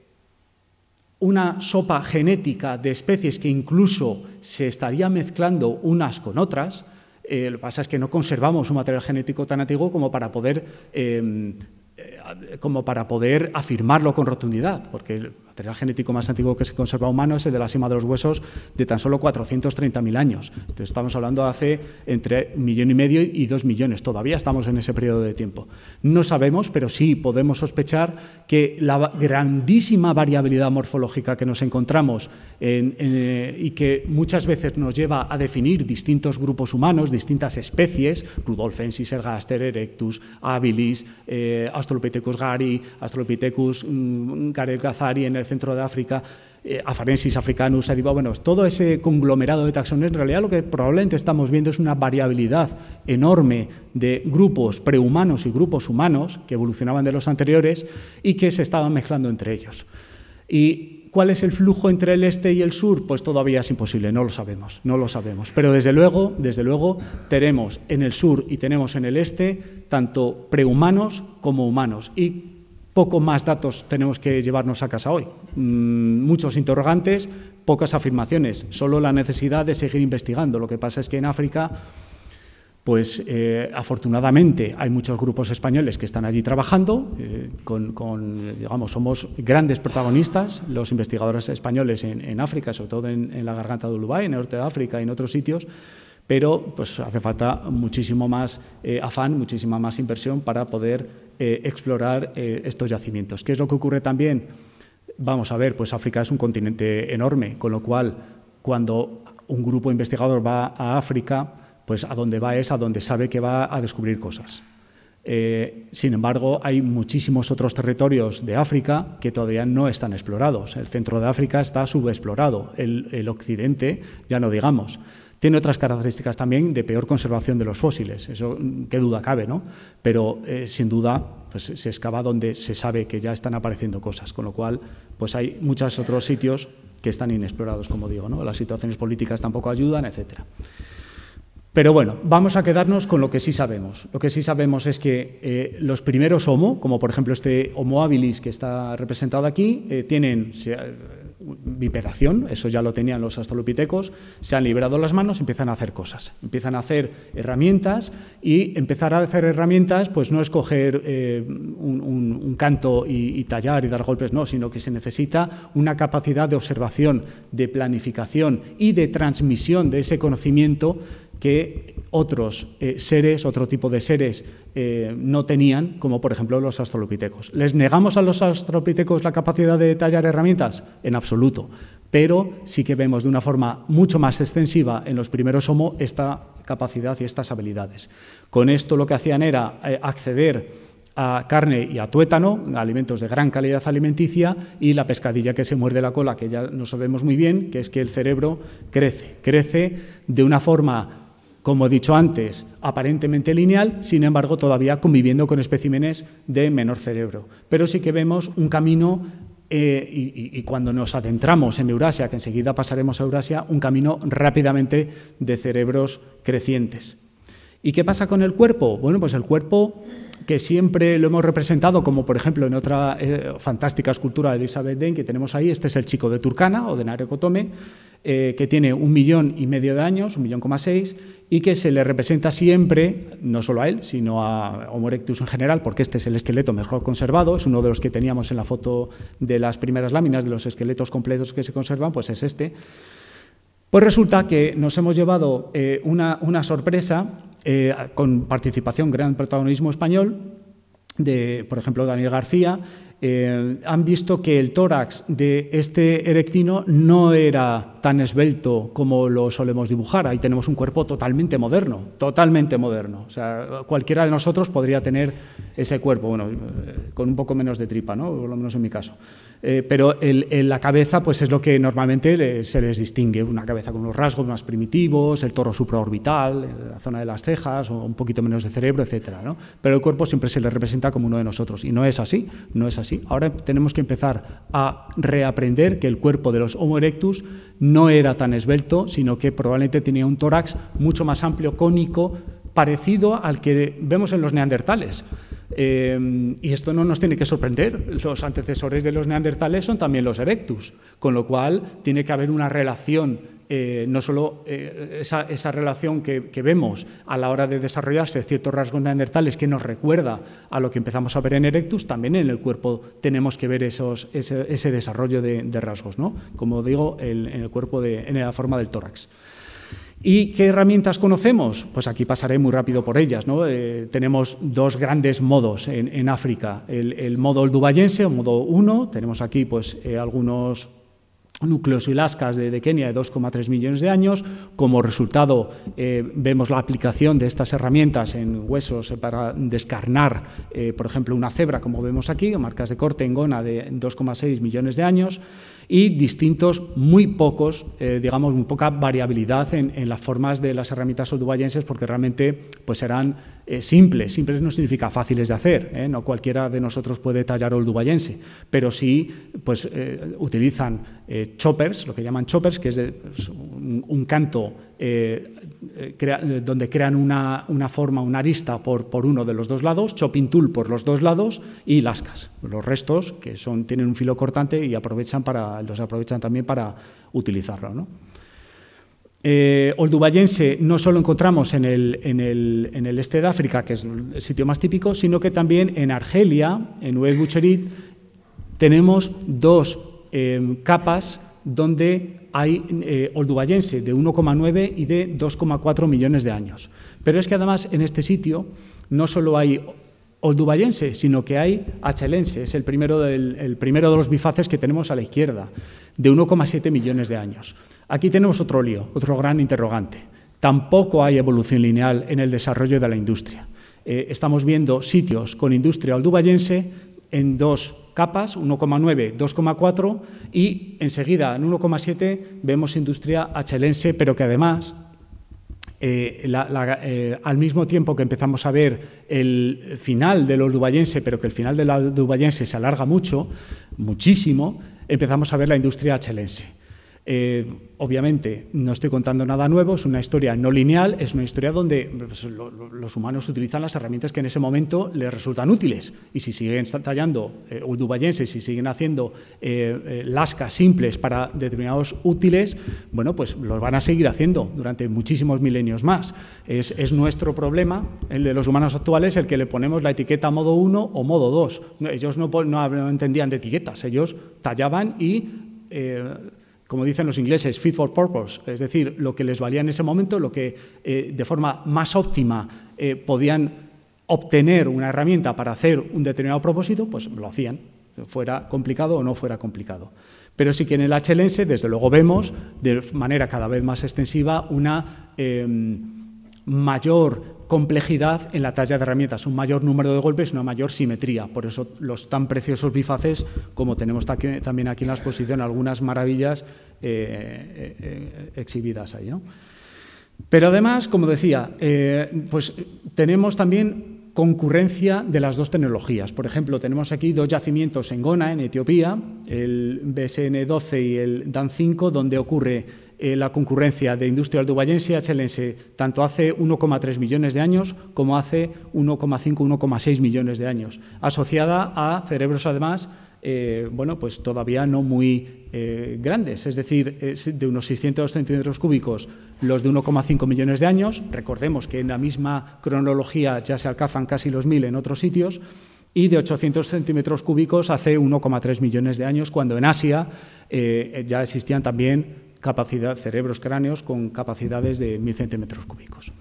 una sopa genética de especies que incluso se estaría mezclando unas con otras. Eh, lo que pasa es que no conservamos un material genético tan antiguo como para poder eh, eh, como para poder afirmarlo con rotundidad, porque el material genético más antiguo que se conserva humano es el de la cima de los huesos de tan solo 430.000 años. estamos hablando de hace entre un millón y medio y dos millones. Todavía estamos en ese periodo de tiempo. No sabemos, pero sí podemos sospechar que la grandísima variabilidad morfológica que nos encontramos eh, y que muchas veces nos lleva a definir distintos grupos humanos, distintas especies, Rudolfensis, Ergaster, Erectus, Habilis, eh, Australopithecus gari, Australopithecus mm, Gazari, centro de África, eh, Afarensis africanus, Adiba, bueno, todo ese conglomerado de taxones, en realidad lo que probablemente estamos viendo es una variabilidad enorme de grupos prehumanos y grupos humanos que evolucionaban de los anteriores y que se estaban mezclando entre ellos. Y ¿Cuál es el flujo entre el este y el sur? Pues todavía es imposible, no lo sabemos, no lo sabemos. Pero desde luego, desde luego, tenemos en el sur y tenemos en el este tanto prehumanos como humanos. Y poco más datos tenemos que llevarnos a casa hoy. Mm, muchos interrogantes, pocas afirmaciones, solo la necesidad de seguir investigando. Lo que pasa es que en África, pues eh, afortunadamente hay muchos grupos españoles que están allí trabajando, eh, con, digamos, somos grandes protagonistas, los investigadores españoles en, África, sobre todo en, la garganta de Uruguay, en el norte de África y en otros sitios, pero pues hace falta muchísimo más eh, afán, muchísima más inversión para poder eh, explorar eh, estos yacimientos. ¿Qué es lo que ocurre también? Vamos a ver, pues África es un continente enorme, con lo cual cuando un grupo investigador va a África, pues a donde va es a donde sabe que va a descubrir cosas. Eh, sin embargo, hay muchísimos otros territorios de África que todavía no están explorados. El centro de África está subexplorado, el, el occidente ya no digamos. Tiene otras características también de peor conservación de los fósiles, eso mm, qué duda cabe, ¿no? Pero eh, sin duda pues, se excava donde se sabe que ya están apareciendo cosas, con lo cual pues hay muchos otros sitios que están inexplorados, como digo, ¿no? Las situaciones políticas tampoco ayudan, etcétera. Pero bueno, vamos a quedarnos con lo que sí sabemos. Lo que sí sabemos es que eh, los primeros Homo, como por ejemplo este Homo habilis que está representado aquí, eh, tienen, vibración, eso ya lo tenían los australopitecos, se han liberado las manos, empiezan a hacer cosas, empiezan a hacer herramientas y empezar a hacer herramientas pues no es coger eh, un, canto y, y, tallar y dar golpes, no, sino que se necesita una capacidad de observación, de planificación y de transmisión de ese conocimiento que otros eh, seres, otro tipo de seres, eh, no tenían, como por ejemplo los astrolopitecos. ¿Les negamos a los australopitecos la capacidad de tallar herramientas? En absoluto. Pero sí que vemos de una forma mucho más extensiva en los primeros Homo esta capacidad y estas habilidades. Con esto lo que hacían era eh, acceder a carne y a tuétano, alimentos de gran calidad alimenticia, y la pescadilla que se muerde la cola, que ya no sabemos muy bien, que es que el cerebro crece, crece de una forma como he dicho antes, aparentemente lineal, sin embargo todavía conviviendo con especímenes de menor cerebro. Pero sí que vemos un camino, eh, y, cuando nos adentramos en Eurasia, que enseguida pasaremos a Eurasia, un camino rápidamente de cerebros crecientes. ¿Y qué pasa con el cuerpo? Bueno, pues el cuerpo que siempre lo hemos representado, como por ejemplo en otra eh, fantástica escultura de Elizabeth Dane que tenemos ahí, este es el chico de Turkana o de Narekotome, eh, que tiene un millón y medio de años, un millón coma seis, y que se le representa siempre, no solo a él, sino a Homo erectus en general, porque este es el esqueleto mejor conservado, es uno de los que teníamos en la foto de las primeras láminas, de los esqueletos completos que se conservan, pues es este. Pues resulta que nos hemos llevado eh, una, sorpresa eh, con participación, gran protagonismo español, de, por ejemplo, Daniel García eh, han visto que el tórax de este erectino no era tan esbelto como lo solemos dibujar. Ahí tenemos un cuerpo totalmente moderno, totalmente moderno. O sea, cualquiera de nosotros podría tener ese cuerpo, bueno, eh, con un poco menos de tripa, ¿no? Por lo menos en mi caso. Eh, pero el, la cabeza, pues es lo que normalmente se les distingue. Una cabeza con unos rasgos más primitivos, el toro supraorbital, la zona de las cejas, o un poquito menos de cerebro, etc. ¿no? Pero el cuerpo siempre se le representa como uno de nosotros. Y no es así, no es así. Ahora tenemos que empezar a reaprender que el cuerpo de los Homo erectus no era tan esbelto, sino que probablemente tenía un tórax mucho más amplio, cónico, parecido al que vemos en los neandertales. Eh, y esto no nos tiene que sorprender. Los antecesores de los neandertales son también los erectus, con lo cual tiene que haber una relación eh, no solo eh, esa, relación que, vemos a la hora de desarrollarse ciertos rasgos neandertales que nos recuerda a lo que empezamos a ver en Erectus, también en el cuerpo tenemos que ver esos, ese, desarrollo de, rasgos, ¿no? como digo, en el cuerpo, de, en la forma del tórax. ¿Y qué herramientas conocemos? Pues aquí pasaré muy rápido por ellas. ¿no? Eh, tenemos dos grandes modos en, África. El, modo dubayense, o modo 1, tenemos aquí pues, algunos núcleos y lascas de, de Kenia de 2,3 millones de años. Como resultado, eh, vemos la aplicación de estas herramientas en huesos eh, para descarnar, eh, por ejemplo, una cebra, como vemos aquí, marcas de corte en gona de 2,6 millones de años y distintos, muy pocos, eh, digamos, muy poca variabilidad en, las formas de las herramientas oldubayenses, porque realmente pues serán eh, simples. Simples no significa fáciles de hacer, ¿eh? no cualquiera de nosotros puede tallar oldubayense, pero sí pues, utilizan choppers, lo que llaman choppers, que es pues, un canto eh, eh, eh, donde crean una, forma, una arista por, por, uno de los dos lados, chopping tool por los dos lados y lascas. Los restos que son, tienen un filo cortante y aprovechan para, los aprovechan también para utilizarlo. ¿no? no solo encontramos en el, en, el, este de África, que es el sitio más típico, sino que también en Argelia, en Uegucherit, tenemos dos capas donde hay eh, olduvayense de 1,9 y de 2,4 millones de años. Pero es que además en este sitio no solo hay olduvayense, sino que hay achelense, es el primero, del, primero de los bifaces que tenemos a la izquierda, de 1,7 millones de años. Aquí tenemos otro lío, otro gran interrogante. Tampoco hay evolución lineal en el desarrollo de la industria. Eh, estamos viendo sitios con industria olduvayense en dos capas, 1,9, 2,4 y enseguida en 1,7 vemos industria achelense, pero que además eh, eh, al mismo tiempo que empezamos a ver el final de los dubayense pero que el final de la dubayense se alarga mucho, muchísimo, empezamos a ver la industria achelense. Eh, obviamente, no estoy contando nada nuevo, es una historia no lineal, es una historia donde pues, los humanos utilizan las herramientas que en ese momento les resultan útiles. Y si siguen tallando eh, si siguen haciendo eh, eh, lascas simples para determinados útiles, bueno, pues los van a seguir haciendo durante muchísimos milenios más. Es, nuestro problema, el de los humanos actuales, el que le ponemos la etiqueta modo 1 o modo 2. Ellos no, entendían de etiquetas, ellos tallaban y como dicen los ingleses, fit for purpose, es decir, lo que les valía en ese momento, lo que eh, de forma más óptima eh, podían obtener una herramienta para hacer un determinado propósito, pues lo hacían, fuera complicado o no fuera complicado. Pero sí que en el HLNS, desde luego, vemos de manera cada vez más extensiva una... Em, mayor complejidad en la talla de herramientas, un mayor número de golpes, una mayor simetría. Por eso los tan preciosos bifaces, como tenemos también aquí en la exposición, algunas maravillas eh, eh, eh, exhibidas ahí. Pero además, como decía, pues tenemos también concurrencia de las dos tecnologías. Por ejemplo, tenemos aquí dos yacimientos en Gona, en Etiopía, el BSN-12 y el DAN-5, donde ocurre eh, la concurrencia de industria aldovallense y e achelense tanto hace 1,3 millones de años como hace 1,5-1,6 millones de años, asociada a cerebros además eh, bueno, pues todavía no muy eh, grandes, es decir, de unos 600 centímetros cúbicos los de 1,5 millones de años, recordemos que en la misma cronología ya se alcanzan casi los 1.000 en otros sitios, y de 800 centímetros cúbicos hace 1,3 millones de años, cuando en Asia ya existían también cerebros cráneos con capacidades de 1.000 centímetros cúbicos.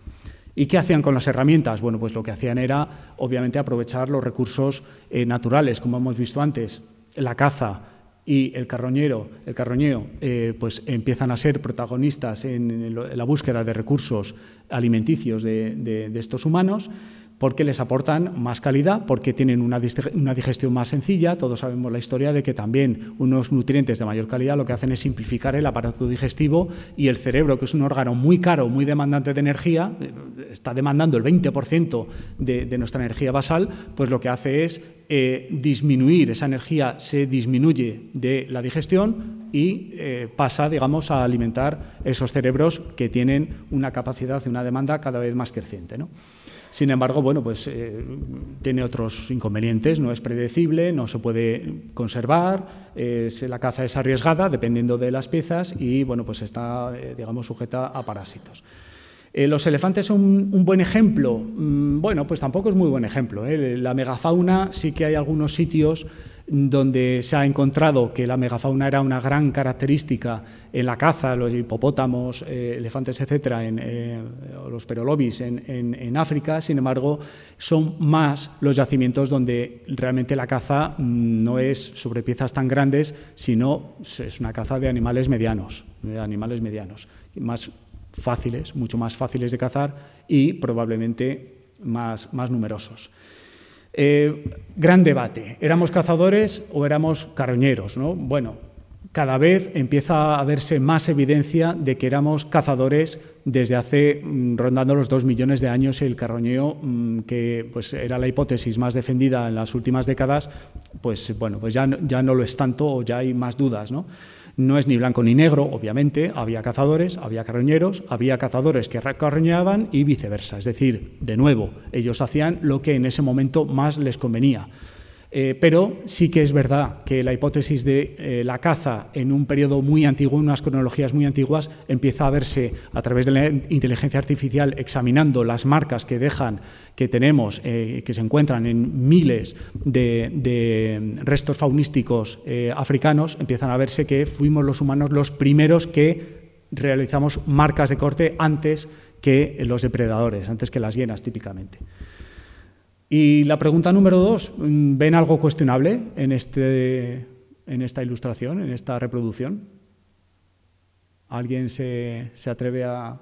¿Y qué hacían con las herramientas? Bueno, pues lo que hacían era, obviamente, aprovechar los recursos eh, naturales, como hemos visto antes, la caza y el carroñero, el carroñeo, eh, pues empiezan a ser protagonistas en, la búsqueda de recursos alimenticios de estos humanos porque les aportan más calidad, porque tienen una, digestión más sencilla. Todos sabemos la historia de que también unos nutrientes de mayor calidad lo que hacen es simplificar el aparato digestivo y el cerebro, que es un órgano muy caro, muy demandante de energía, está demandando el 20% de, nuestra energía basal, pues lo que hace es eh, disminuir, esa energía se disminuye de la digestión y eh, pasa, digamos, a alimentar esos cerebros que tienen una capacidad y una demanda cada vez más creciente. ¿no? Sin embargo, bueno, pues eh, tiene otros inconvenientes, no es predecible, no se puede conservar, la caza es arriesgada dependiendo de las piezas y, bueno, pues está, eh, digamos, sujeta a parásitos. Eh, los elefantes son un, buen ejemplo. Mm, bueno, pues tampoco es muy buen ejemplo. La megafauna sí que hay algunos sitios donde se ha encontrado que la megafauna era una gran característica en la caza, los hipopótamos, eh, elefantes, etcétera, en, eh, los perolobis en, África. Sin embargo, son más los yacimientos donde realmente la caza mm, no es sobre piezas tan grandes, sino es una caza de animales medianos, de animales medianos, más fáciles, mucho más fáciles de cazar y probablemente más numerosos. Eh, gran debate, ¿éramos cazadores o éramos carroñeros? ¿no? Bueno, cada vez empieza a verse más evidencia de que éramos cazadores desde hace mm, rondando los dos millones de años y el carroñeo mm, que pues era la hipótesis más defendida en las últimas décadas pues bueno pues ya, ya no lo es tanto o ya hay más dudas ¿no? No es ni blanco ni negro, obviamente, había cazadores, había carroñeros, había cazadores que carroñaban y viceversa. Es decir, de nuevo, ellos hacían lo que en ese momento más les convenía. Eh, pero sí que es verdad que la hipótesis de eh, la caza en un periodo muy antiguo, en unas cronologías muy antiguas, empieza a verse a través de la inteligencia artificial examinando las marcas que dejan, que tenemos, eh, que se encuentran en miles de, de restos faunísticos africanos, empiezan a verse que fuimos los humanos los primeros que realizamos marcas de corte antes que los depredadores, antes que las hienas típicamente. Y la pregunta número dos, ¿ven algo cuestionable en, este, en esta ilustración, en esta reproducción? ¿Alguien se, atreve a...?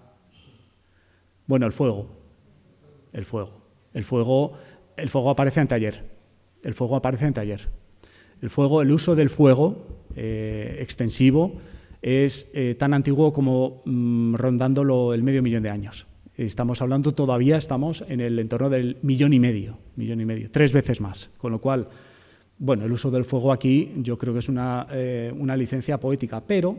Bueno, el fuego. El fuego. El fuego, el fuego aparece en taller. El fuego aparece en taller. El fuego, el uso del fuego eh, extensivo es eh, tan antiguo como mm, rondándolo el medio millón de años. Estamos hablando todavía, estamos en el entorno del millón y medio, millón y medio, tres veces más. Con lo cual, bueno, el uso del fuego aquí yo creo que es una, eh, licencia poética, pero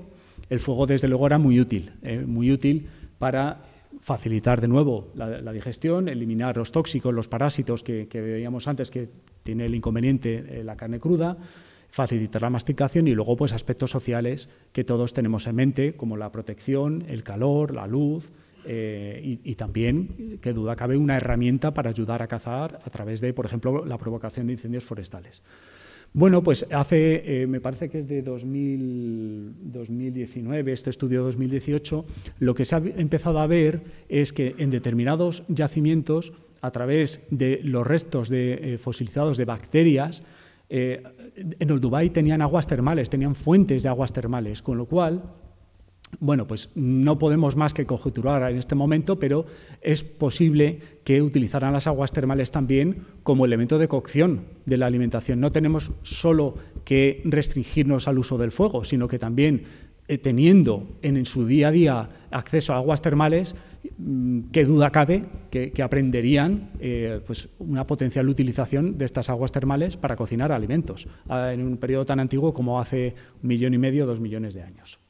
el fuego desde luego era muy útil, eh, muy útil para facilitar de nuevo la, digestión, eliminar los tóxicos, los parásitos que, veíamos antes que tiene el inconveniente eh, la carne cruda, facilitar la masticación y luego pues aspectos sociales que todos tenemos en mente como la protección, el calor, la luz, eh, y, también, que duda cabe, una herramienta para ayudar a cazar a través de, por ejemplo, la provocación de incendios forestales. Bueno, pues hace, eh, me parece que es de 2019, este estudio 2018, lo que se ha empezado a ver es que en determinados yacimientos, a través de los restos de, eh, fosilizados de bacterias, en el Dubái tenían aguas termales, tenían fuentes de aguas termales, con lo cual bueno, pues no podemos más que conjeturar en este momento, pero es posible que utilizaran las aguas termales también como elemento de cocción de la alimentación. No tenemos solo que restringirnos al uso del fuego, sino que también eh, teniendo en, su día a día acceso a aguas termales, mm, qué duda cabe que, aprenderían eh, pues una potencial utilización de estas aguas termales para cocinar alimentos ah, en un periodo tan antiguo como hace un millón y medio, dos millones de años.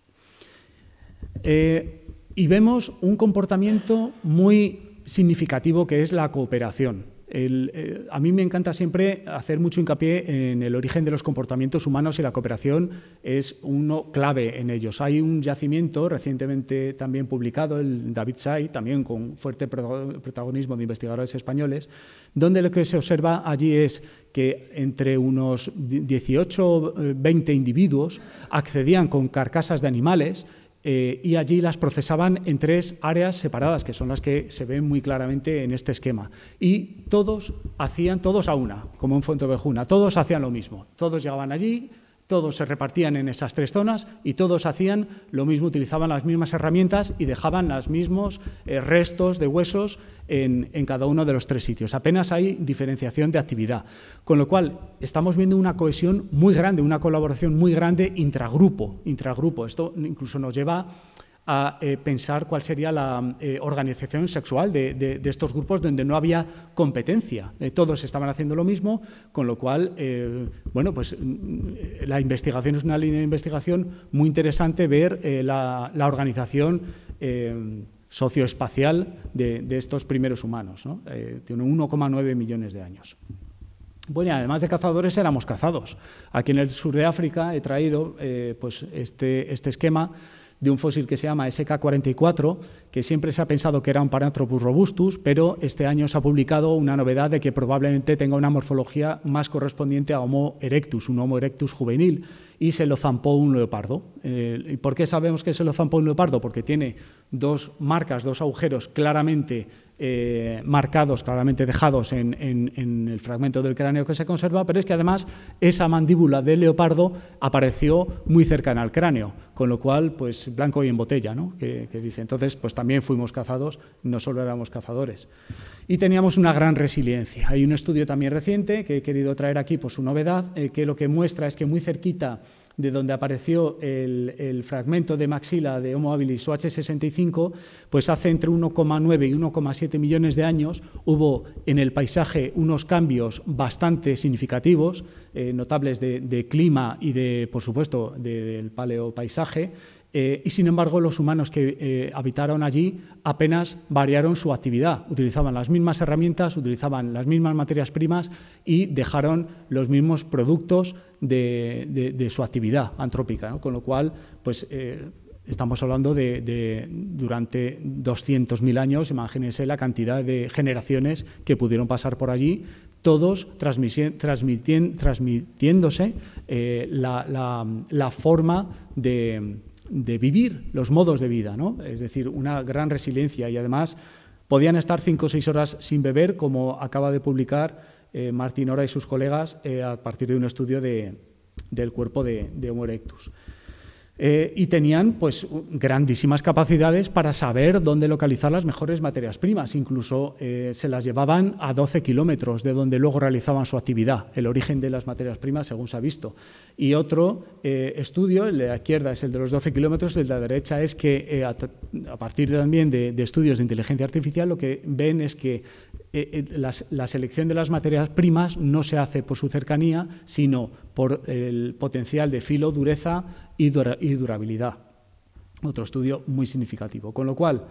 Eh, y vemos un comportamiento muy significativo que es la cooperación. Eh, a mí me encanta siempre hacer mucho hincapié en el origen de los comportamientos humanos y la cooperación es uno clave en ellos. Hay un yacimiento recientemente también publicado, el David Say, también con fuerte protagonismo de investigadores españoles, donde lo que se observa allí es que entre unos 18 o 20 individuos accedían con carcasas de animales eh, y allí las procesaban en tres áreas separadas, que son las que se ven muy claramente en este esquema. Y todos hacían, todos a una, como en Fuente Ovejuna, todos hacían lo mismo. Todos llegaban allí, todos se repartían en esas tres zonas y todos hacían lo mismo, utilizaban las mismas herramientas y dejaban los mismos eh, restos de huesos en, cada uno de los tres sitios. Apenas hay diferenciación de actividad. Con lo cual, estamos viendo una cohesión muy grande, una colaboración muy grande intragrupo. intragrupo. Esto incluso nos lleva a eh, pensar cuál sería la eh, organización sexual de, estos grupos donde no había competencia. Eh, todos estaban haciendo lo mismo, con lo cual, bueno, pues mm, la investigación es una línea de investigación muy interesante ver la, organización socioespacial de, estos primeros humanos. ¿no? tiene 1,9 millones de años. Bueno, además de cazadores éramos cazados. Aquí en el sur de África he traído pues este, este esquema de un fósil que se llama SK44, que siempre se ha pensado que era un Paranthropus robustus, pero este año se ha publicado una novedad de que probablemente tenga una morfología más correspondiente a Homo erectus, un Homo erectus juvenil, y se lo zampó un leopardo. Eh, ¿Y por qué sabemos que se lo zampó un leopardo? Porque tiene dos marcas, dos agujeros claramente eh, marcados, claramente dejados en, el fragmento del cráneo que se conserva, pero es que además esa mandíbula del leopardo apareció muy cercana al cráneo, con lo cual, pues blanco y en botella, ¿no? Que, dice. Entonces, pues también fuimos cazados, no solo éramos cazadores. Y teníamos una gran resiliencia. Hay un estudio también reciente que he querido traer aquí por su novedad, eh, que lo que muestra es que muy cerquita de donde apareció el, fragmento de maxila de Homo habilis h 65 pues hace entre 1,9 y 1,7 millones de años hubo en el paisaje unos cambios bastante significativos, eh, notables de, clima y de, por supuesto, del paleopaisaje. Eh, y sin embargo, los humanos que eh, habitaron allí apenas variaron su actividad. Utilizaban las mismas herramientas, utilizaban las mismas materias primas y dejaron los mismos productos de, su actividad antrópica. Con lo cual, pues eh, estamos hablando de, durante 200.000 años, imagínense la cantidad de generaciones que pudieron pasar por allí, todos transmitiéndose la, la forma de de vivir los modos de vida, ¿no? es decir, una gran resiliencia y además podían estar cinco o seis horas sin beber, como acaba de publicar eh, Martín y sus colegas eh, a partir de un estudio de, del cuerpo de Homo erectus. Eh, y tenían pues grandísimas capacidades para saber dónde localizar las mejores materias primas. Incluso eh, se las llevaban a 12 kilómetros de donde luego realizaban su actividad, el origen de las materias primas, según se ha visto. Y otro eh, estudio, el de la izquierda es el de los 12 kilómetros, el de la derecha es que a, partir también de, de estudios de inteligencia artificial lo que ven es que eh, eh, la, selección de las materias primas no se hace por su cercanía, sino por el potencial de filo, dureza y, y durabilidad. Otro estudio muy significativo. Con lo cual,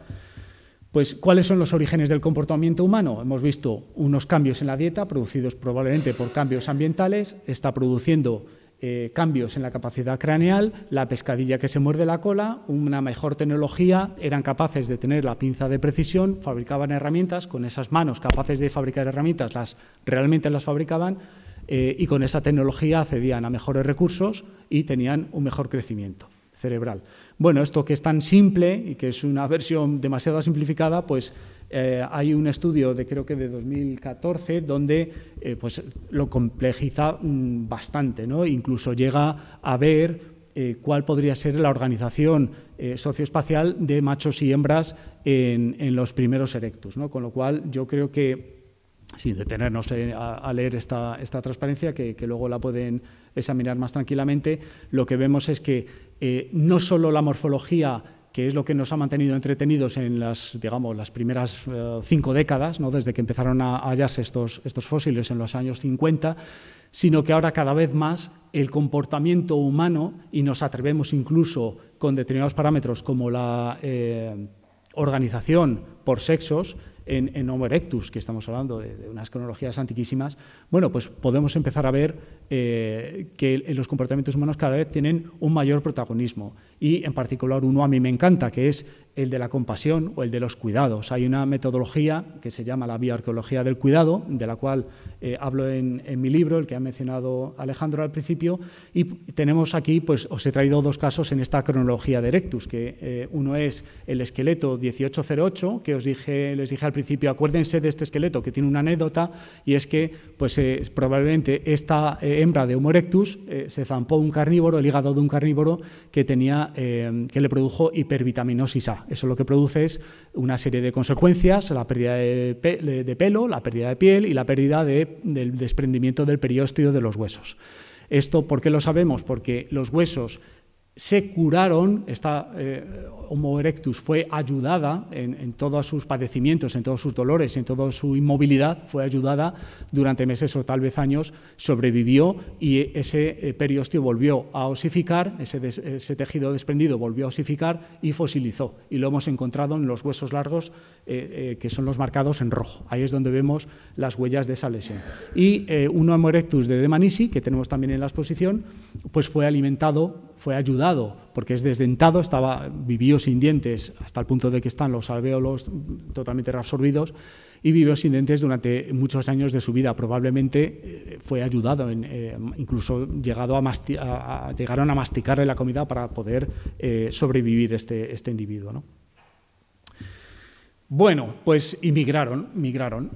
pues, ¿cuáles son los orígenes del comportamiento humano? Hemos visto unos cambios en la dieta producidos probablemente por cambios ambientales, está produciendo eh, cambios en la capacidad craneal, la pescadilla que se muerde la cola, una mejor tecnología, eran capaces de tener la pinza de precisión, fabricaban herramientas, con esas manos capaces de fabricar herramientas, las realmente las fabricaban eh, y con esa tecnología accedían a mejores recursos y tenían un mejor crecimiento cerebral. Bueno, esto que es tan simple y que es una versión demasiado simplificada, pues eh, hay un estudio de creo que de 2014 donde eh, pues, lo complejiza mm, bastante, ¿no? incluso llega a ver eh, cuál podría ser la organización socioespacial de machos y hembras en, los primeros erectus. Con lo cual yo creo que sin detenernos a, leer esta, transparencia, que, que, luego la pueden examinar más tranquilamente, lo que vemos es que no solo la morfología que es lo que nos ha mantenido entretenidos en las, digamos, las primeras eh, cinco décadas, ¿no? desde que empezaron a hallarse estos, estos fósiles en los años 50, sino que ahora cada vez más el comportamiento humano, y nos atrevemos incluso con determinados parámetros como la eh, organización por sexos, en, Homo erectus, que estamos hablando de unas cronologías antiquísimas, bueno, pues podemos empezar a ver eh, que los comportamientos humanos cada vez tienen un mayor protagonismo y en particular uno a mí me encanta, que es el de la compasión o el de los cuidados. Hay una metodología que se llama la bioarqueología del cuidado, de la cual eh, hablo en, mi libro, el que ha mencionado Alejandro al principio, y tenemos aquí, pues os he traído dos casos en esta cronología de Erectus, que eh, uno es el esqueleto 1808, que os dije, les dije al principio, acuérdense de este esqueleto que tiene una anécdota, y es que pues probablemente esta eh, hembra de Homo erectus eh, se zampó un carnívoro, el hígado de un carnívoro que, tenía, eh, que le produjo hipervitaminosis A. Eso lo que produce es una serie de consecuencias, la pérdida de, pelo, la pérdida de piel y la pérdida del desprendimiento del periósteo de los huesos. ¿Esto por qué lo sabemos? Porque los huesos se curaron, esta eh, Homo erectus fue ayudada en, todos sus padecimientos, en todos sus dolores, en toda su inmovilidad, fue ayudada durante meses o tal vez años, sobrevivió y ese eh, periostio volvió a osificar, ese, tejido desprendido volvió a osificar y fosilizó. Y lo hemos encontrado en los huesos largos, eh, eh, que son los marcados en rojo. Ahí es donde vemos las huellas de esa lesión. Y un Homo erectus de Demanisi, que tenemos también en la exposición, pues fue alimentado, fue ayudado porque es desdentado, estaba, vivió sin dientes hasta el punto de que están los alvéolos totalmente reabsorbidos y vivió sin dientes durante muchos años de su vida. Probablemente eh, fue ayudado, eh, incluso llegado a, llegaron a masticarle la comida para poder eh, sobrevivir este, este individuo. Bueno, pues y migraron,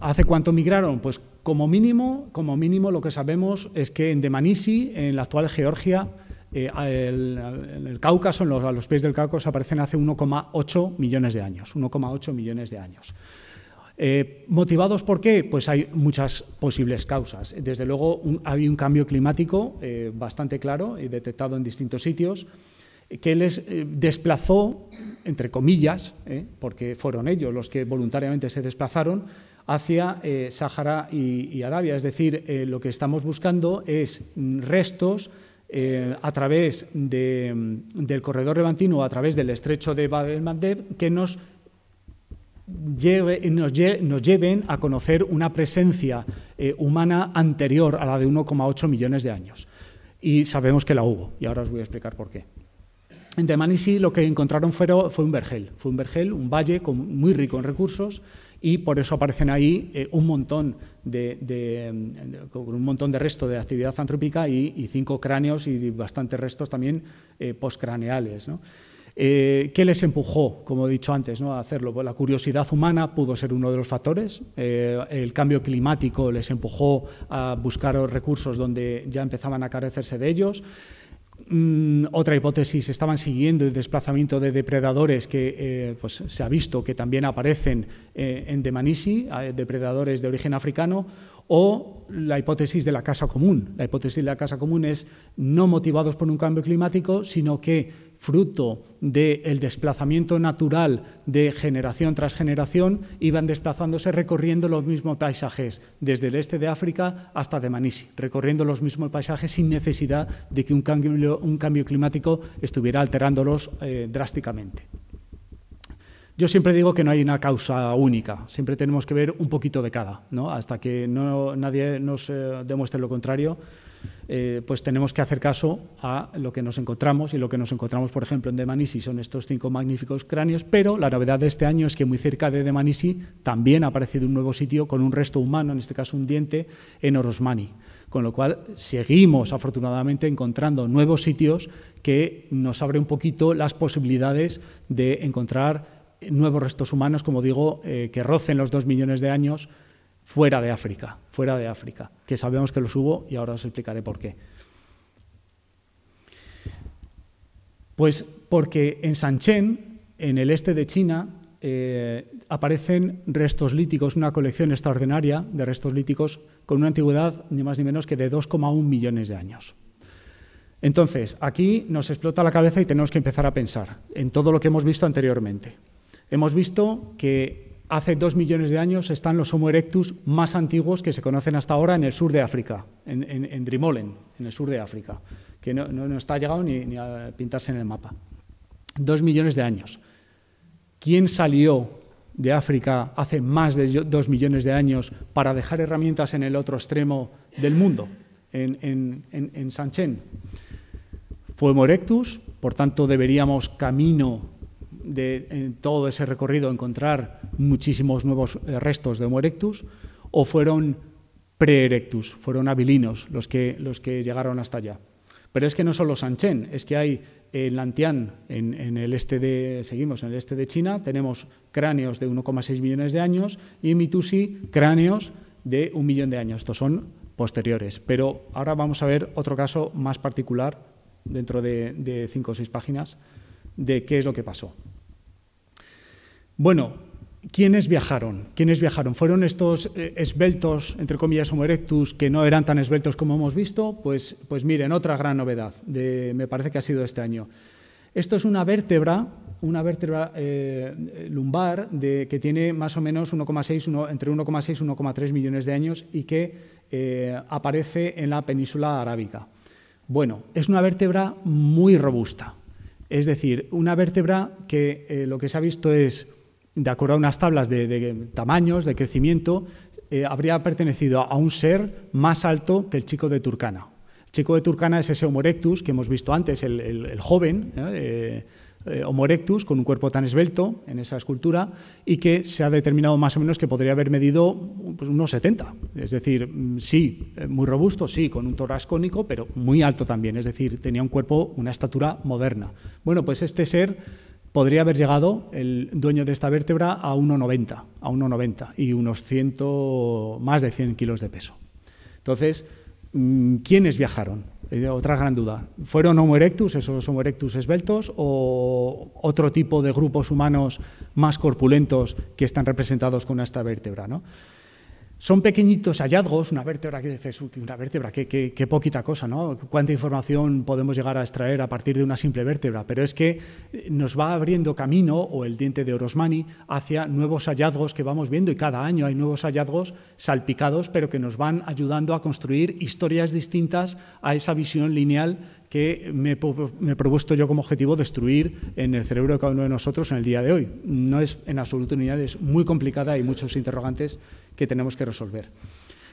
¿Hace cuánto migraron? Pues como mínimo, como mínimo lo que sabemos es que en Demanisi, en la actual Georgia, el, eh, en el Cáucaso, en los, a los pies del Cáucaso, aparecen hace 1,8 millones de años. 1,8 millones de años. Eh, ¿Motivados por qué? Pues hay muchas posibles causas. Desde luego, había un cambio climático eh, bastante claro y detectado en distintos sitios que les desplazó, entre comillas, porque fueron ellos los que voluntariamente se desplazaron, hacia Sáhara y, Arabia. Es decir, lo que estamos buscando es mm, restos eh, a través mm, del corredor levantino o a través del estrecho de Bab el que nos, nos, lleven a conocer una presencia eh, humana anterior a la de 1,8 millones de años. Y sabemos que la hubo, y ahora os voy a explicar por qué. En Temanisi lo que encontraron fue, un vergel, fue un vergel, un valle muy rico en recursos, y por eso aparecen ahí eh, un montón de, restos de, un montón de resto de actividad antrópica y, cinco cráneos y bastantes restos también eh, postcraneales. ¿no? Eh, ¿Qué les empujó, como he dicho antes, ¿no? a hacerlo? Pues la curiosidad humana pudo ser uno de los factores, el cambio climático les empujó a buscar recursos donde ya empezaban a carecerse de ellos, Mm, otra hipótesis, estaban siguiendo el desplazamiento de depredadores que eh, pues, se ha visto que también aparecen eh, en Demanisi, eh, depredadores de origen africano, o la hipótesis de la casa común. La hipótesis de la casa común es no motivados por un cambio climático, sino que fruto del desplazamiento natural de generación tras generación, iban desplazándose recorriendo los mismos paisajes, desde el este de África hasta de Manisi, recorriendo los mismos paisajes sin necesidad de que un cambio, climático estuviera alterándolos eh, drásticamente. Yo siempre digo que no hay una causa única, siempre tenemos que ver un poquito de cada, ¿no? hasta que nadie nos eh, demuestre lo contrario, eh, pues tenemos que hacer caso a lo que nos encontramos y lo que nos encontramos, por ejemplo, en Demanisi son estos cinco magníficos cráneos, pero la novedad de este año es que muy cerca de Demanisi también ha aparecido un nuevo sitio con un resto humano, en este caso un diente, en Orosmani. Con lo cual seguimos afortunadamente encontrando nuevos sitios que nos abren un poquito las posibilidades de encontrar nuevos restos humanos, como digo, eh, que rocen los dos millones de años fuera de África, fuera de África, que sabemos que los hubo y ahora os explicaré por qué. Pues porque en sanchen en el este de China, eh, aparecen restos líticos, una colección extraordinaria de restos líticos con una antigüedad ni más ni menos que de 2,1 millones de años. Entonces, aquí nos explota la cabeza y tenemos que empezar a pensar en todo lo que hemos visto anteriormente. Hemos visto que hace dos millones de años están los Homo erectus más antiguos que se conocen hasta ahora en el sur de África, en, en Drimolen, en el sur de África, que no, está llegado ni, a pintarse en el mapa. Dos millones de años. ¿Quién salió de África hace más de dos millones de años para dejar herramientas en el otro extremo del mundo, en, en, en Sanchen? Fue Homo erectus, por tanto deberíamos camino de todo ese recorrido encontrar muchísimos nuevos eh, restos de Homo erectus o fueron pre-erectus, fueron abilinos los que, los que llegaron hasta allá. Pero es que no solo Sanchen, es que hay en Lantian, en, el este de, seguimos en el este de China, tenemos cráneos de 1,6 millones de años y en Mitusi cráneos de un millón de años. Estos son posteriores. Pero ahora vamos a ver otro caso más particular, dentro de, de cinco o seis páginas, de qué es lo que pasó. Bueno, ¿quiénes viajaron? ¿Quiénes viajaron? ¿Fueron estos eh, esbeltos, entre comillas, Homo erectus, que no eran tan esbeltos como hemos visto? Pues, pues miren, otra gran novedad, me parece que ha sido este año. Esto es una vértebra, una vértebra eh, lumbar que tiene más o menos 1,6, entre 1,6 y 1,3 millones de años y que eh, aparece en la península arábica. Bueno, es una vértebra muy robusta, es decir, una vértebra que lo que se ha visto es de acuerdo a unas tablas de, tamaños, de crecimiento, eh, habría pertenecido a un ser más alto que el chico de Turcana. El chico de Turcana es ese Homo erectus que hemos visto antes, el, joven ¿eh? Eh, Homo erectus con un cuerpo tan esbelto en esa escultura y que se ha determinado más o menos que podría haber medido pues, unos 70. Es decir, mm, sí, muy robusto, sí, con un torras cónico, pero muy alto también. Es decir, tenía un cuerpo, una estatura moderna. Bueno, pues este ser podría haber llegado el dueño de esta vértebra a 1,90, a 1,90 y unos 100, más de 100 kilos de peso. Entonces, mm, ¿quiénes viajaron? Eh, otra gran duda. ¿Fueron Homo erectus, esos Homo erectus esbeltos, o otro tipo de grupos humanos más corpulentos que están representados con esta vértebra? ¿no? Son pequeñitos hallazgos, una vértebra que dices, una vértebra, qué, poquita cosa, ¿no? Cuánta información podemos llegar a extraer a partir de una simple vértebra, pero es que eh, nos va abriendo camino, o el diente de Orosmani, hacia nuevos hallazgos que vamos viendo y cada año hay nuevos hallazgos salpicados, pero que nos van ayudando a construir historias distintas a esa visión lineal que me, he propuesto yo como objetivo destruir en el cerebro de cada uno de nosotros en el día de hoy. No es en absoluto lineal, es muy complicada, y muchos interrogantes que tenemos que resolver.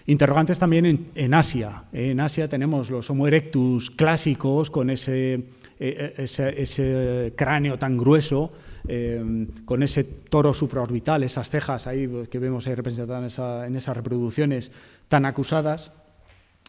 Interrogantes también en, Asia. En Asia tenemos los Homo erectus clásicos con ese, e, e, ese, cráneo tan grueso, em, con ese toro supraorbital, esas cejas ahí que vemos ahí representadas en, esas reproducciones tan acusadas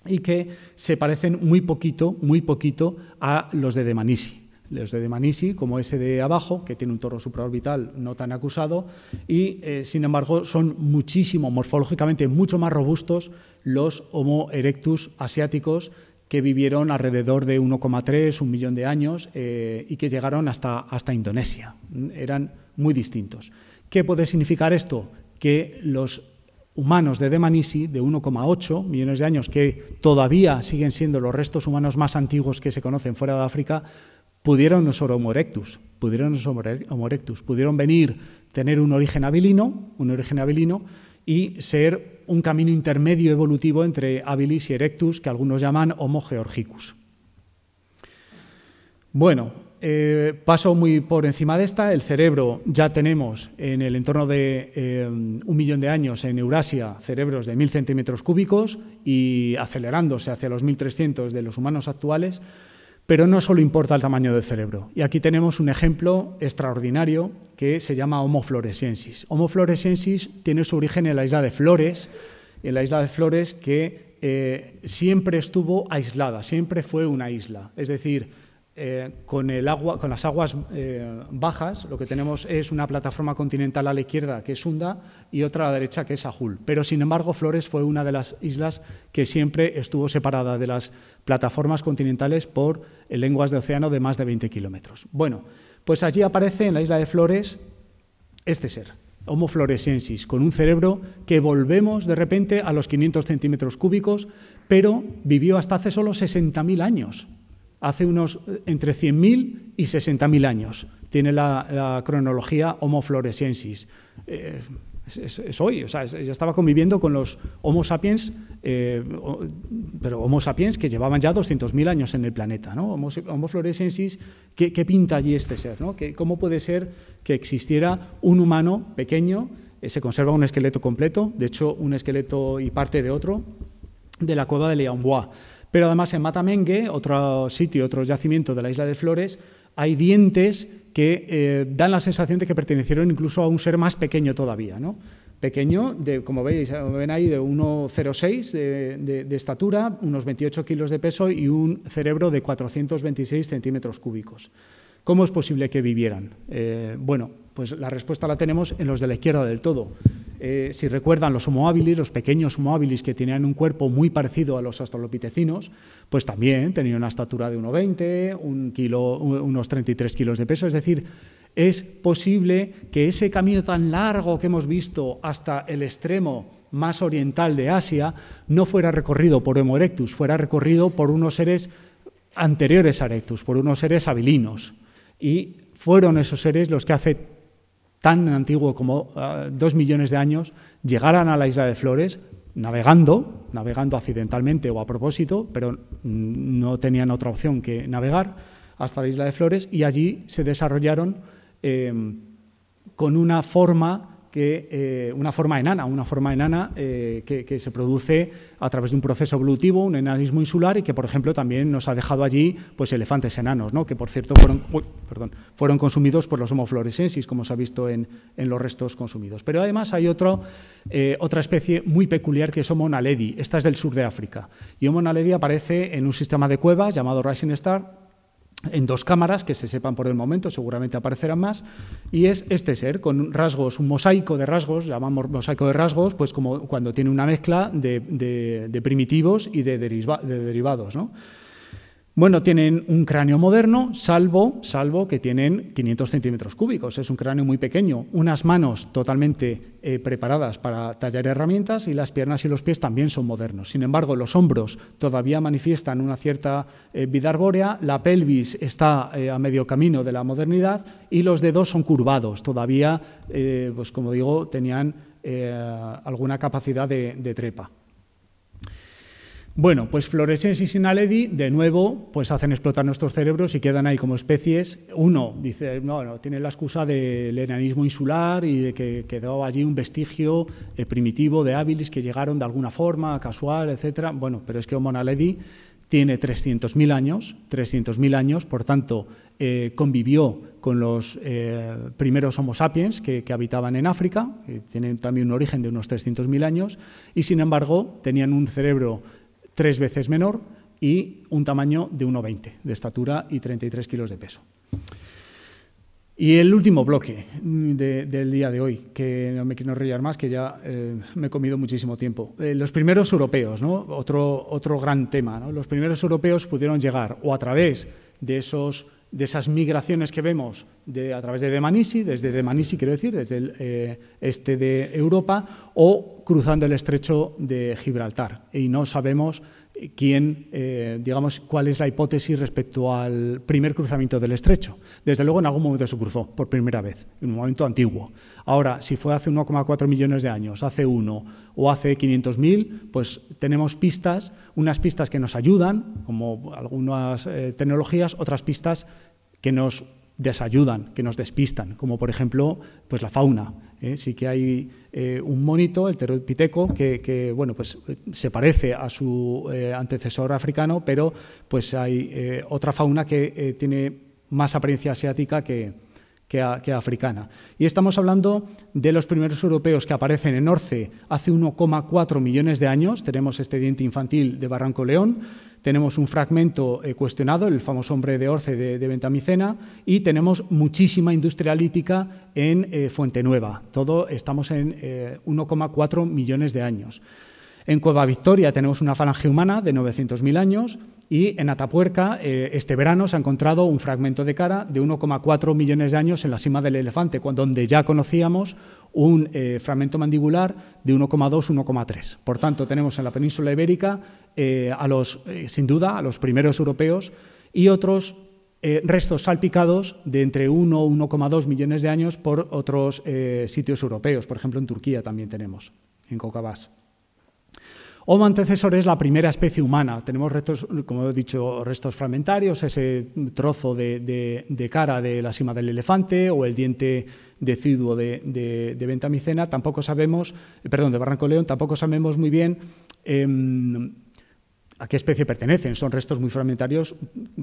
y que se parecen muy poquito, muy poquito a los de Manisi los de, de Manisi, como ese de abajo, que tiene un toro supraorbital no tan acusado, y eh, sin embargo son muchísimo, morfológicamente mucho más robustos los Homo erectus asiáticos que vivieron alrededor de 1,3, un millón de años eh, y que llegaron hasta, hasta Indonesia. Eran muy distintos. ¿Qué puede significar esto? Que los humanos de Demanisi, de 1,8 millones de años, que todavía siguen siendo los restos humanos más antiguos que se conocen fuera de África, pudieron los Homo erectus, pudieron Homo erectus, pudieron venir, tener un origen abilino, un origen y ser un camino intermedio evolutivo entre habilis y erectus, que algunos llaman Homo georgicus. Bueno, eh, paso muy por encima de esta. El cerebro ya tenemos en el entorno de eh, un millón de años en Eurasia cerebros de 1.000 centímetros cúbicos y acelerándose hacia los 1.300 de los humanos actuales. Pero no solo importa el tamaño del cerebro. Y aquí tenemos un ejemplo extraordinario que se llama Homo floresiensis. Homo floresiensis tiene su origen en la isla de Flores, en la isla de Flores que eh, siempre estuvo aislada, siempre fue una isla. Es decir, eh, con, el agua, con las aguas eh, bajas, lo que tenemos es una plataforma continental a la izquierda, que es Hunda, y otra a la derecha, que es Ajul. Pero, sin embargo, Flores fue una de las islas que siempre estuvo separada de las plataformas continentales por eh, lenguas de océano de más de 20 kilómetros. Bueno, pues allí aparece en la isla de Flores este ser, Homo floresiensis, con un cerebro que volvemos de repente a los 500 centímetros cúbicos, pero vivió hasta hace solo 60.000 años hace unos eh, entre 100.000 y 60.000 años. Tiene la, cronología Homo floresiensis. Eh, es, hoy, o sea, ya estaba conviviendo con los Homo sapiens, eh, pero Homo sapiens que llevaban ya 200.000 años en el planeta, Homo, floresiensis, ¿qué, pinta allí este ser? ¿Cómo puede ser que existiera un humano pequeño, se conserva un esqueleto completo, de hecho un esqueleto y parte de otro, de la cueva de Leonbois? Pero además en Matamengue, otro sitio, otro yacimiento de la isla de Flores, hay dientes que eh, dan la sensación de que pertenecieron incluso a un ser más pequeño todavía, ¿no? Pequeño, de, como veis, ven ahí, de 1,06 de, estatura, unos 28 kilos de peso y un cerebro de 426 centímetros cúbicos. ¿Cómo es posible que vivieran? Eh, bueno, pues la respuesta la tenemos en los de la izquierda del todo. Eh, si recuerdan los Homo habilis, los pequeños Homo que tenían un cuerpo muy parecido a los australopitecinos, pues también tenían una estatura de 1,20, unos 33 kilos de peso, es decir, es posible que ese camino tan largo que hemos visto hasta el extremo más oriental de Asia no fuera recorrido por Homo erectus, fuera recorrido por unos seres anteriores a erectus, por unos seres habilinos. Y fueron esos seres los que hace tan antiguo como ah, dos millones de años, llegaran a la isla de Flores navegando, navegando accidentalmente o a propósito, pero mm, no tenían otra opción que navegar hasta la isla de Flores y allí se desarrollaron em, con una forma que eh, una forma enana, una forma enana eh, que, se produce a través de un proceso evolutivo, un enanismo insular y que, por ejemplo, también nos ha dejado allí pues, elefantes enanos, ¿no? que, por cierto, fueron, perdón, fueron consumidos por los Homo como se ha visto en, los restos consumidos. Pero además hay otro, eh, otra especie muy peculiar que es Homo naledi, esta es del sur de África. Y Homo naledi aparece en un sistema de cuevas llamado Rising Star, en dos cámaras que se sepan por el momento, seguramente aparecerán más, y es este ser con rasgos, un mosaico de rasgos, llamamos mosaico de rasgos, pues como cuando tiene una mezcla de, primitivos y de, de derivados, ¿no? Bueno, tienen un cráneo moderno, salvo, salvo que tienen 500 centímetros cúbicos, es un cráneo muy pequeño, unas manos totalmente eh, preparadas para tallar herramientas y las piernas y los pies también son modernos. Sin embargo, los hombros todavía manifiestan una cierta eh, vida arbórea, la pelvis está eh, a medio camino de la modernidad y los dedos son curvados, todavía, pues como digo, tenían alguna capacidad de trepa. Bueno, pues Floresiensis y Sinaledi, de nuevo, pues hacen explotar nuestros cerebros y quedan ahí como especies. Uno dice, no, tiene la excusa del enanismo insular y de que quedó allí un vestigio eh, primitivo de hábilis que llegaron de alguna forma, casual, etcétera. Bueno, pero es que Homo naledi tiene 300.000 años, 300.000 años, por tanto, eh, convivió con los eh, primeros Homo sapiens que, que, habitaban en África, que tienen también un origen de unos 300.000 años, y sin embargo tenían un cerebro tres veces menor y un tamaño de 1,20 de estatura y 33 kilos de peso. Y el último bloque mm, del día de hoy, que no me quiero enrollar más, que ya eh, me he comido muchísimo tiempo. Eh, los primeros europeos, ¿no? otro, otro gran tema. Los primeros europeos pudieron llegar o a través de esos de esas migraciones que vemos de, a través de Manisi, desde Manisi, quiero decir, desde el eh, este de Europa, o cruzando el estrecho de Gibraltar. Y no sabemos quién, eh, digamos, cuál es la hipótesis respecto al primer cruzamiento del estrecho. Desde luego, en algún momento se cruzó, por primera vez, en un momento antiguo. Ahora, si fue hace 1,4 millones de años, hace 1 o hace 500.000, pues tenemos pistas, unas pistas que nos ayudan, como algunas eh, tecnologías, otras pistas que nos desayudan, que nos despistan, como por ejemplo pues la fauna. ¿eh? Sí que hay eh, un monito, el pteroepiteco, que, que, bueno, pues, se parece a su eh, antecesor africano, pero pues hay otra fauna que tiene más apariencia asiática que, que, africana. Y estamos hablando de los primeros europeos que aparecen en Orce hace 1,4 millones de años. Tenemos este diente infantil de Barranco León tenemos un fragmento eh, cuestionado, el famoso hombre de Orce de, Ventamicena, y tenemos muchísima industria lítica en eh, Fuente Nueva Todo estamos en 1,4 eh, millones de años. En Cueva Victoria tenemos una falange humana de 900.000 años y en Atapuerca este verano se ha encontrado un fragmento de cara de 1,4 millones de años en la cima del elefante, donde ya conocíamos un fragmento mandibular de 1,2-1,3. Por tanto, tenemos en la península ibérica eh, a los, eh, sin duda, a los primeros europeos y otros eh, restos salpicados de entre 1 o 1,2 millones de años por otros sitios europeos. Por ejemplo, en Turquía también tenemos, en Cocabás. Homo antecesor es la primera especie humana. Tenemos restos, como he dicho, restos fragmentarios, ese trozo de, cara de la cima del elefante o el diente deciduo de, de, de Ventamicena. Tampoco sabemos, perdón, de Barranco León, tampoco sabemos muy bien em, a qué especie pertenecen. Son restos muy fragmentarios,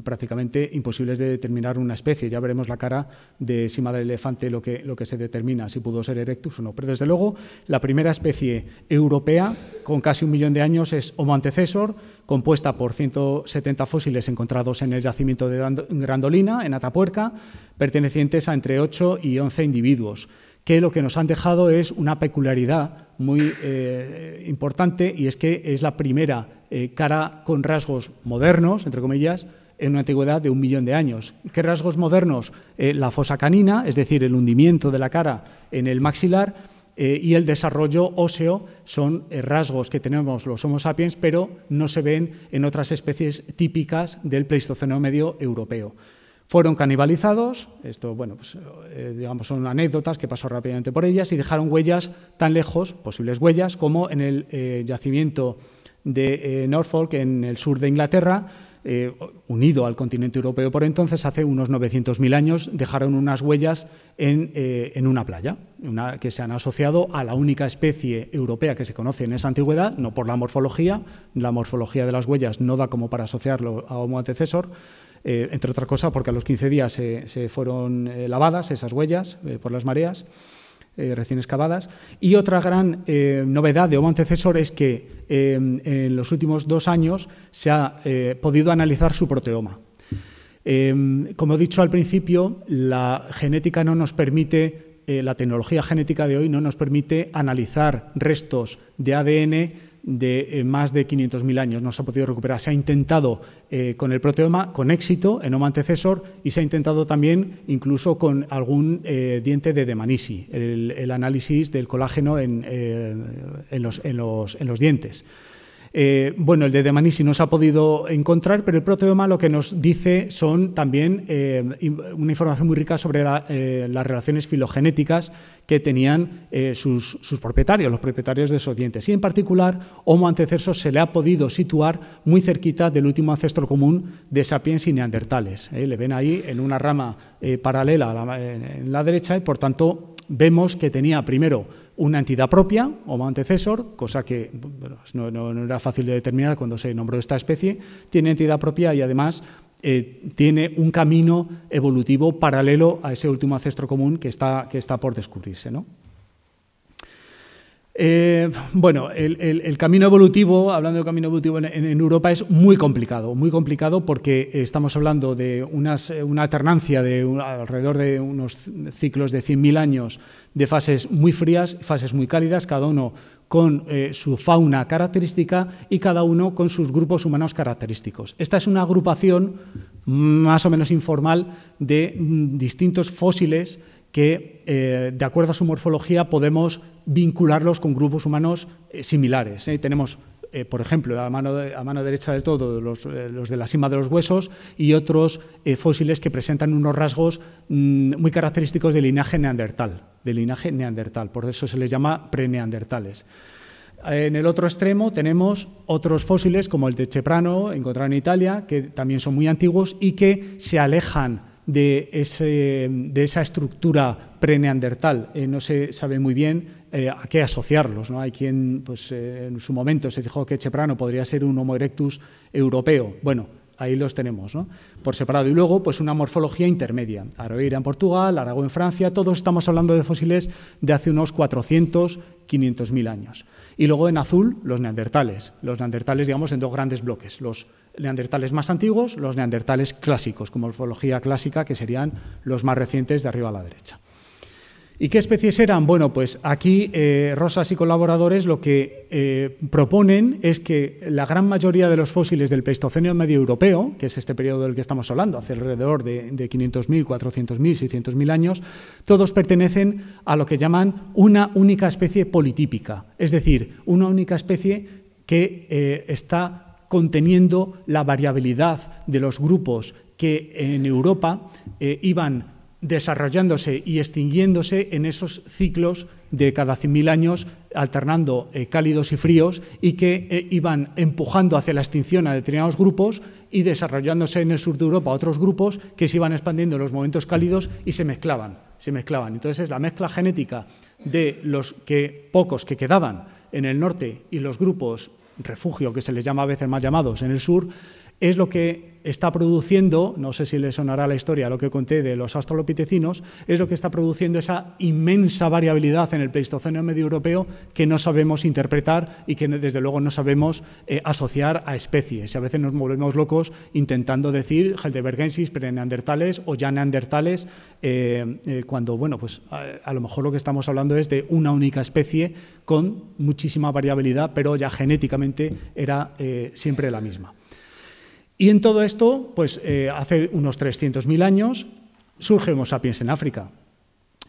prácticamente imposibles de determinar una especie. Ya veremos la cara de Sima del elefante lo que, lo que se determina, si pudo ser Erectus o no. Pero desde luego, la primera especie europea, con casi un millón de años, es Homo antecesor, compuesta por 170 fósiles encontrados en el yacimiento de Grandolina, en Atapuerca, pertenecientes a entre 8 y 11 individuos que lo que nos han dejado es una peculiaridad muy eh, importante y es que es la primera eh, cara con rasgos modernos, entre comillas, en una antigüedad de un millón de años. ¿Qué rasgos modernos? Eh, la fosa canina, es decir, el hundimiento de la cara en el maxilar, eh, y el desarrollo óseo son rasgos que tenemos los Homo sapiens, pero no se ven en otras especies típicas del Pleistoceno medio europeo. Fueron canibalizados, esto, bueno, pues, digamos, son anécdotas que pasó rápidamente por ellas, y dejaron huellas tan lejos, posibles huellas, como en el yacimiento de eh, Norfolk, en el sur de Inglaterra, eh, unido al continente europeo por entonces, hace unos 900.000 años, dejaron unas huellas en, eh, una playa, que se han asociado a la única especie europea que se conoce en esa antigüedad, no por la morfología, la morfología de las huellas no da como para asociarlo a Homo antecesor, entre otras cosas porque a los 15 días se fueron lavadas esas huellas por las mareas. Eh, recién excavadas. Y otra gran eh, novedad de Homo antecesor es que eh, en los últimos dos años se ha podido analizar su proteoma. como he dicho al principio, la genética no nos permite, la tecnología genética de hoy no nos permite analizar restos de ADN de eh, más de 500.000 años. No se ha podido recuperar. Se ha intentado eh, con el proteoma, con éxito, en Homo antecesor, y se ha intentado también incluso con algún eh, diente de Demanisi, el, el, análisis del colágeno en los dientes. Eh, bueno, el de Manisi no se ha podido encontrar, pero el proteoma lo que nos dice son también eh, una información muy rica sobre eh, las relaciones filogenéticas que tenían sus, propietarios, los propietarios de esos dientes. Y en particular, Homo antecessor se le ha podido situar muy cerquita del último ancestro común de sapiens y neandertales. le ven ahí en una rama paralela a en la derecha y, por tanto, vemos que tenía primero una entidad propia, o antecesor, cosa que no, era fácil de determinar cuando se nombró esta especie, tiene entidad propia y además eh, tiene un camino evolutivo paralelo a ese último ancestro común que está, que está por descubrirse. ¿no? Eh, bueno, el, camino evolutivo, hablando de camino evolutivo en, Europa, es muy complicado, muy complicado porque estamos hablando de eh, una alternancia de alrededor de unos ciclos de 100.000 años de fases muy frías, y fases muy cálidas, cada uno con eh, su fauna característica y cada uno con sus grupos humanos característicos. Esta es una agrupación más o menos informal de mm, distintos fósiles que, de acuerdo a su morfología, podemos vincularlos con grupos humanos eh, similares. ¿eh? Tenemos, eh, por ejemplo, a mano, mano derecha del todo los, de la cima de los huesos y otros fósiles que presentan unos rasgos mm, muy característicos del linaje neandertal, del linaje neandertal, por eso se les llama preneandertales. En el otro extremo tenemos otros fósiles como el de Cheprano, encontrado en Italia, que también son muy antiguos y que se alejan de, esa estructura preneandertal. no se sabe muy bien eh, a qué asociarlos. ¿no? Hay quien pues, eh, en su momento se dijo que Cheprano podría ser un Homo erectus europeo. Bueno, ahí los tenemos, por separado. Y luego, pues una morfología intermedia. Aroeira en Portugal, Aragón en Francia, todos estamos hablando de fósiles de hace unos 400, 500 mil años. Y luego en azul, los neandertales. Los neandertales, digamos, en dos grandes bloques. Los neandertales más antiguos, los neandertales clásicos, con morfología clásica, que serían los más recientes de arriba a la derecha. ¿Y qué especies eran? Bueno, pues aquí eh, Rosas y colaboradores lo que eh, proponen es que la gran mayoría de los fósiles del Pleistoceno medio europeo, que es este periodo del que estamos hablando, hace alrededor de, 500.000, 400.000, 600.000 años, todos pertenecen a lo que llaman una única especie politípica, es decir, una única especie que eh, está conteniendo la variabilidad de los grupos que en Europa iban desarrollándose y extinguiéndose en esos ciclos de cada 100.000 años, alternando eh, cálidos y fríos, y que eh, iban empujando hacia la extinción a determinados grupos y desarrollándose en el sur de Europa otros grupos que se iban expandiendo en los momentos cálidos y se mezclaban, se mezclaban. Entonces la mezcla genética de los que, pocos que quedaban en el norte y los grupos refugio, que se les llama a veces más llamados, en el sur, es lo que está produciendo, no sé si le sonará la historia lo que conté de los australopitecinos, es lo que está produciendo esa inmensa variabilidad en el Pleistoceno medio europeo que no sabemos interpretar y que desde luego no sabemos eh, asociar a especies. Y a veces nos volvemos locos intentando decir Heldebergensis, preneandertales o ya neandertales, eh, eh, cuando bueno, pues a, lo mejor lo que estamos hablando es de una única especie con muchísima variabilidad, pero ya genéticamente era siempre la misma. Y en todo esto, pues eh, hace unos 300.000 años surge Homo sapiens en África.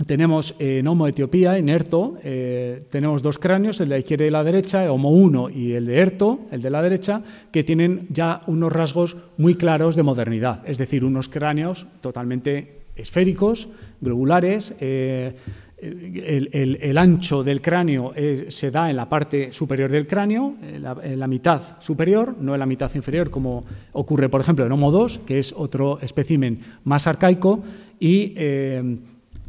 Tenemos eh, en Homo Etiopía, en Erto, eh, tenemos dos cráneos, el de la izquierda y la derecha, Homo 1 y el de Erto, el de la derecha, que tienen ya unos rasgos muy claros de modernidad, es decir, unos cráneos totalmente esféricos, globulares, el, ancho del cráneo eh, se da en la parte superior del cráneo, en eh, eh, la, mitad superior, no en la mitad inferior, como ocurre, por ejemplo, en Homo 2, que es otro espécimen más arcaico, y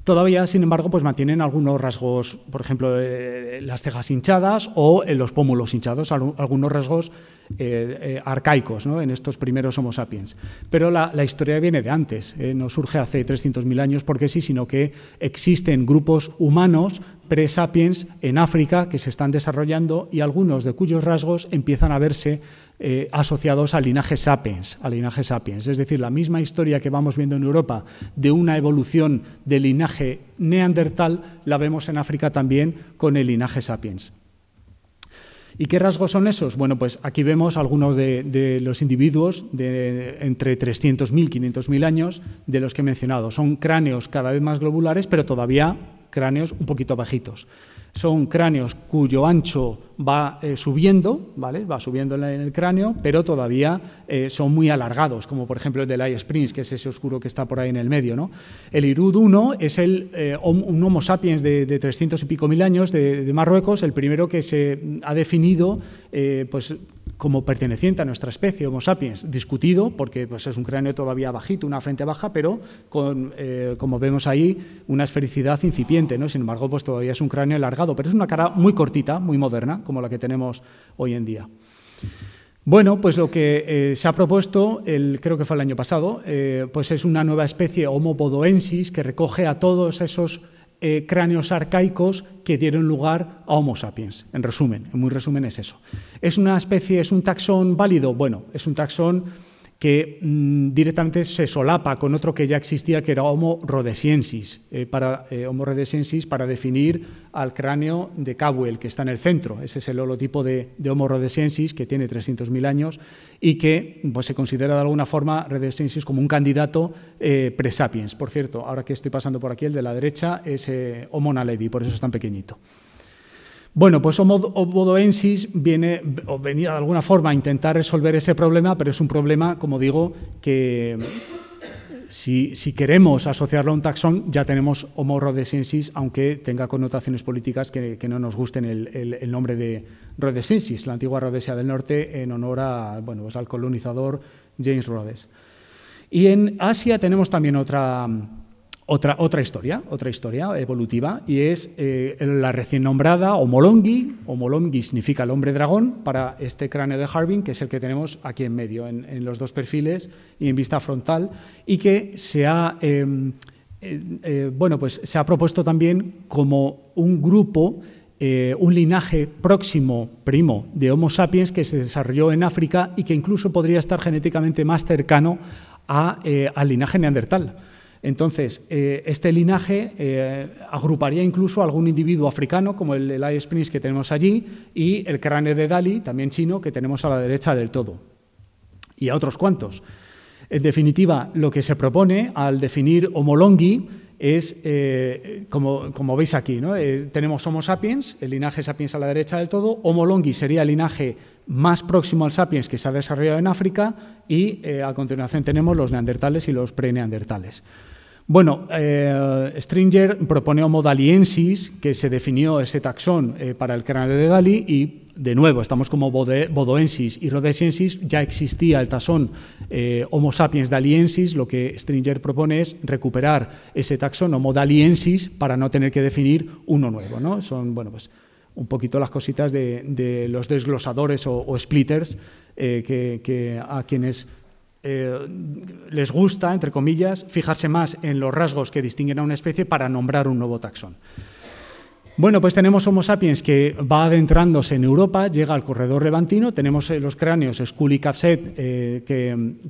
todavía, sin embargo, pues mantienen algunos rasgos, por ejemplo, las cejas hinchadas o en los pómulos hinchados, algunos rasgos eh, eh, arcaicos en estos primeros Homo sapiens. Pero la, historia viene de antes, ¿eh? no surge hace 300.000 años porque sí, sino que existen grupos humanos pre-sapiens en África que se están desarrollando y algunos de cuyos rasgos empiezan a verse asociados al linaje, sapiens, al linaje sapiens. Es decir, la misma historia que vamos viendo en Europa de una evolución del linaje neandertal, la vemos en África también con el linaje sapiens. ¿Y qué rasgos son esos? Bueno, pues aquí vemos algunos de, los individuos de entre 300.000 y 500.000 años de los que he mencionado. Son cráneos cada vez más globulares, pero todavía cráneos un poquito bajitos. Son cráneos cuyo ancho va eh, subiendo, ¿vale? va subiendo en el cráneo, pero todavía eh, son muy alargados, como por ejemplo el del Eye Springs, que es ese oscuro que está por ahí en el medio. ¿no? El Irud 1 es el, eh, un Homo sapiens de, de, 300 y pico mil años de, de Marruecos, el primero que se ha definido pues, como perteneciente a nuestra especie, Homo sapiens, discutido, porque pues, es un cráneo todavía bajito, una frente baja, pero con, eh, como vemos ahí, una esfericidad incipiente, ¿no? sin embargo, pues todavía es un cráneo alargado, pero es una cara muy cortita, muy moderna, como la que tenemos hoy en día. Bueno, pues lo que eh, se ha propuesto, creo que fue el año pasado, eh, pues es una nueva especie Homo bodoensis que recoge a todos esos eh, cráneos arcaicos que dieron lugar a Homo sapiens. En resumen, en muy resumen es eso. ¿Es una especie, es un taxón válido? Bueno, es un taxón que mm, directamente se solapa con otro que ya existía, que era Homo rhodesiensis, eh, para, eh, Homo rhodesiensis para definir al cráneo de Cowell, que está en el centro. Ese es el holotipo de, Homo rhodesiensis, que tiene 300.000 años y que pues, se considera de alguna forma rhodesiensis como un candidato eh, presapiens. Por cierto, ahora que estoy pasando por aquí, el de la derecha es Homo naledi, por eso es tan pequeñito. Bueno, pues Homo bodoensis viene, venía de alguna forma a intentar resolver ese problema, pero es un problema, como digo, que si, queremos asociarlo a un taxón, ya tenemos Homo rhodesensis, aunque tenga connotaciones políticas que, no nos gusten el, nombre de rhodesensis, la antigua Rhodesia del Norte, en honor a, bueno, pues al colonizador James Rhodes. Y en Asia tenemos también otra otra, historia, otra historia evolutiva, y es eh, la recién nombrada homolongi homolongi significa el hombre dragón para este cráneo de Harbin, que es el que tenemos aquí en medio, en, los dos perfiles y en vista frontal, y que se ha, em, eh, eh, pues propuesto también como un grupo un linaje próximo, primo, de Homo sapiens que se desarrolló en África y que incluso podría estar genéticamente más cercano al linaje neandertal. Entonces, eh, este linaje eh, agruparía incluso a algún individuo africano, como el I Springs que tenemos allí, y el cráneo de Dali, también chino, que tenemos a la derecha del todo, y a otros cuantos. En definitiva, lo que se propone al definir homolongi es, eh, como, veis aquí, tenemos Homo sapiens, el linaje sapiens a la derecha del todo, longi sería el linaje más próximo al sapiens que se ha desarrollado en África, y a continuación tenemos los neandertales y los preneandertales. Bueno, eh, Stringer propone Homo que se definió ese taxón eh, para el cráneo de Dalí, y de nuevo estamos como bodoensis y rhodesiensis, ya existía el taxón eh, Homo sapiens daliensis, lo que Stringer propone es recuperar ese taxón Homo daliensis para no tener que definir uno nuevo. ¿no? Son, bueno, pues un poquito las cositas de, los desglosadores o, splitters a quienes eh, les gusta, entre comillas, fijarse más en los rasgos que distinguen a una especie para nombrar un nuevo taxón. Bueno, pues tenemos Homo sapiens que va adentrándose en Europa, llega al corredor levantino, tenemos eh, los cráneos Skull eh,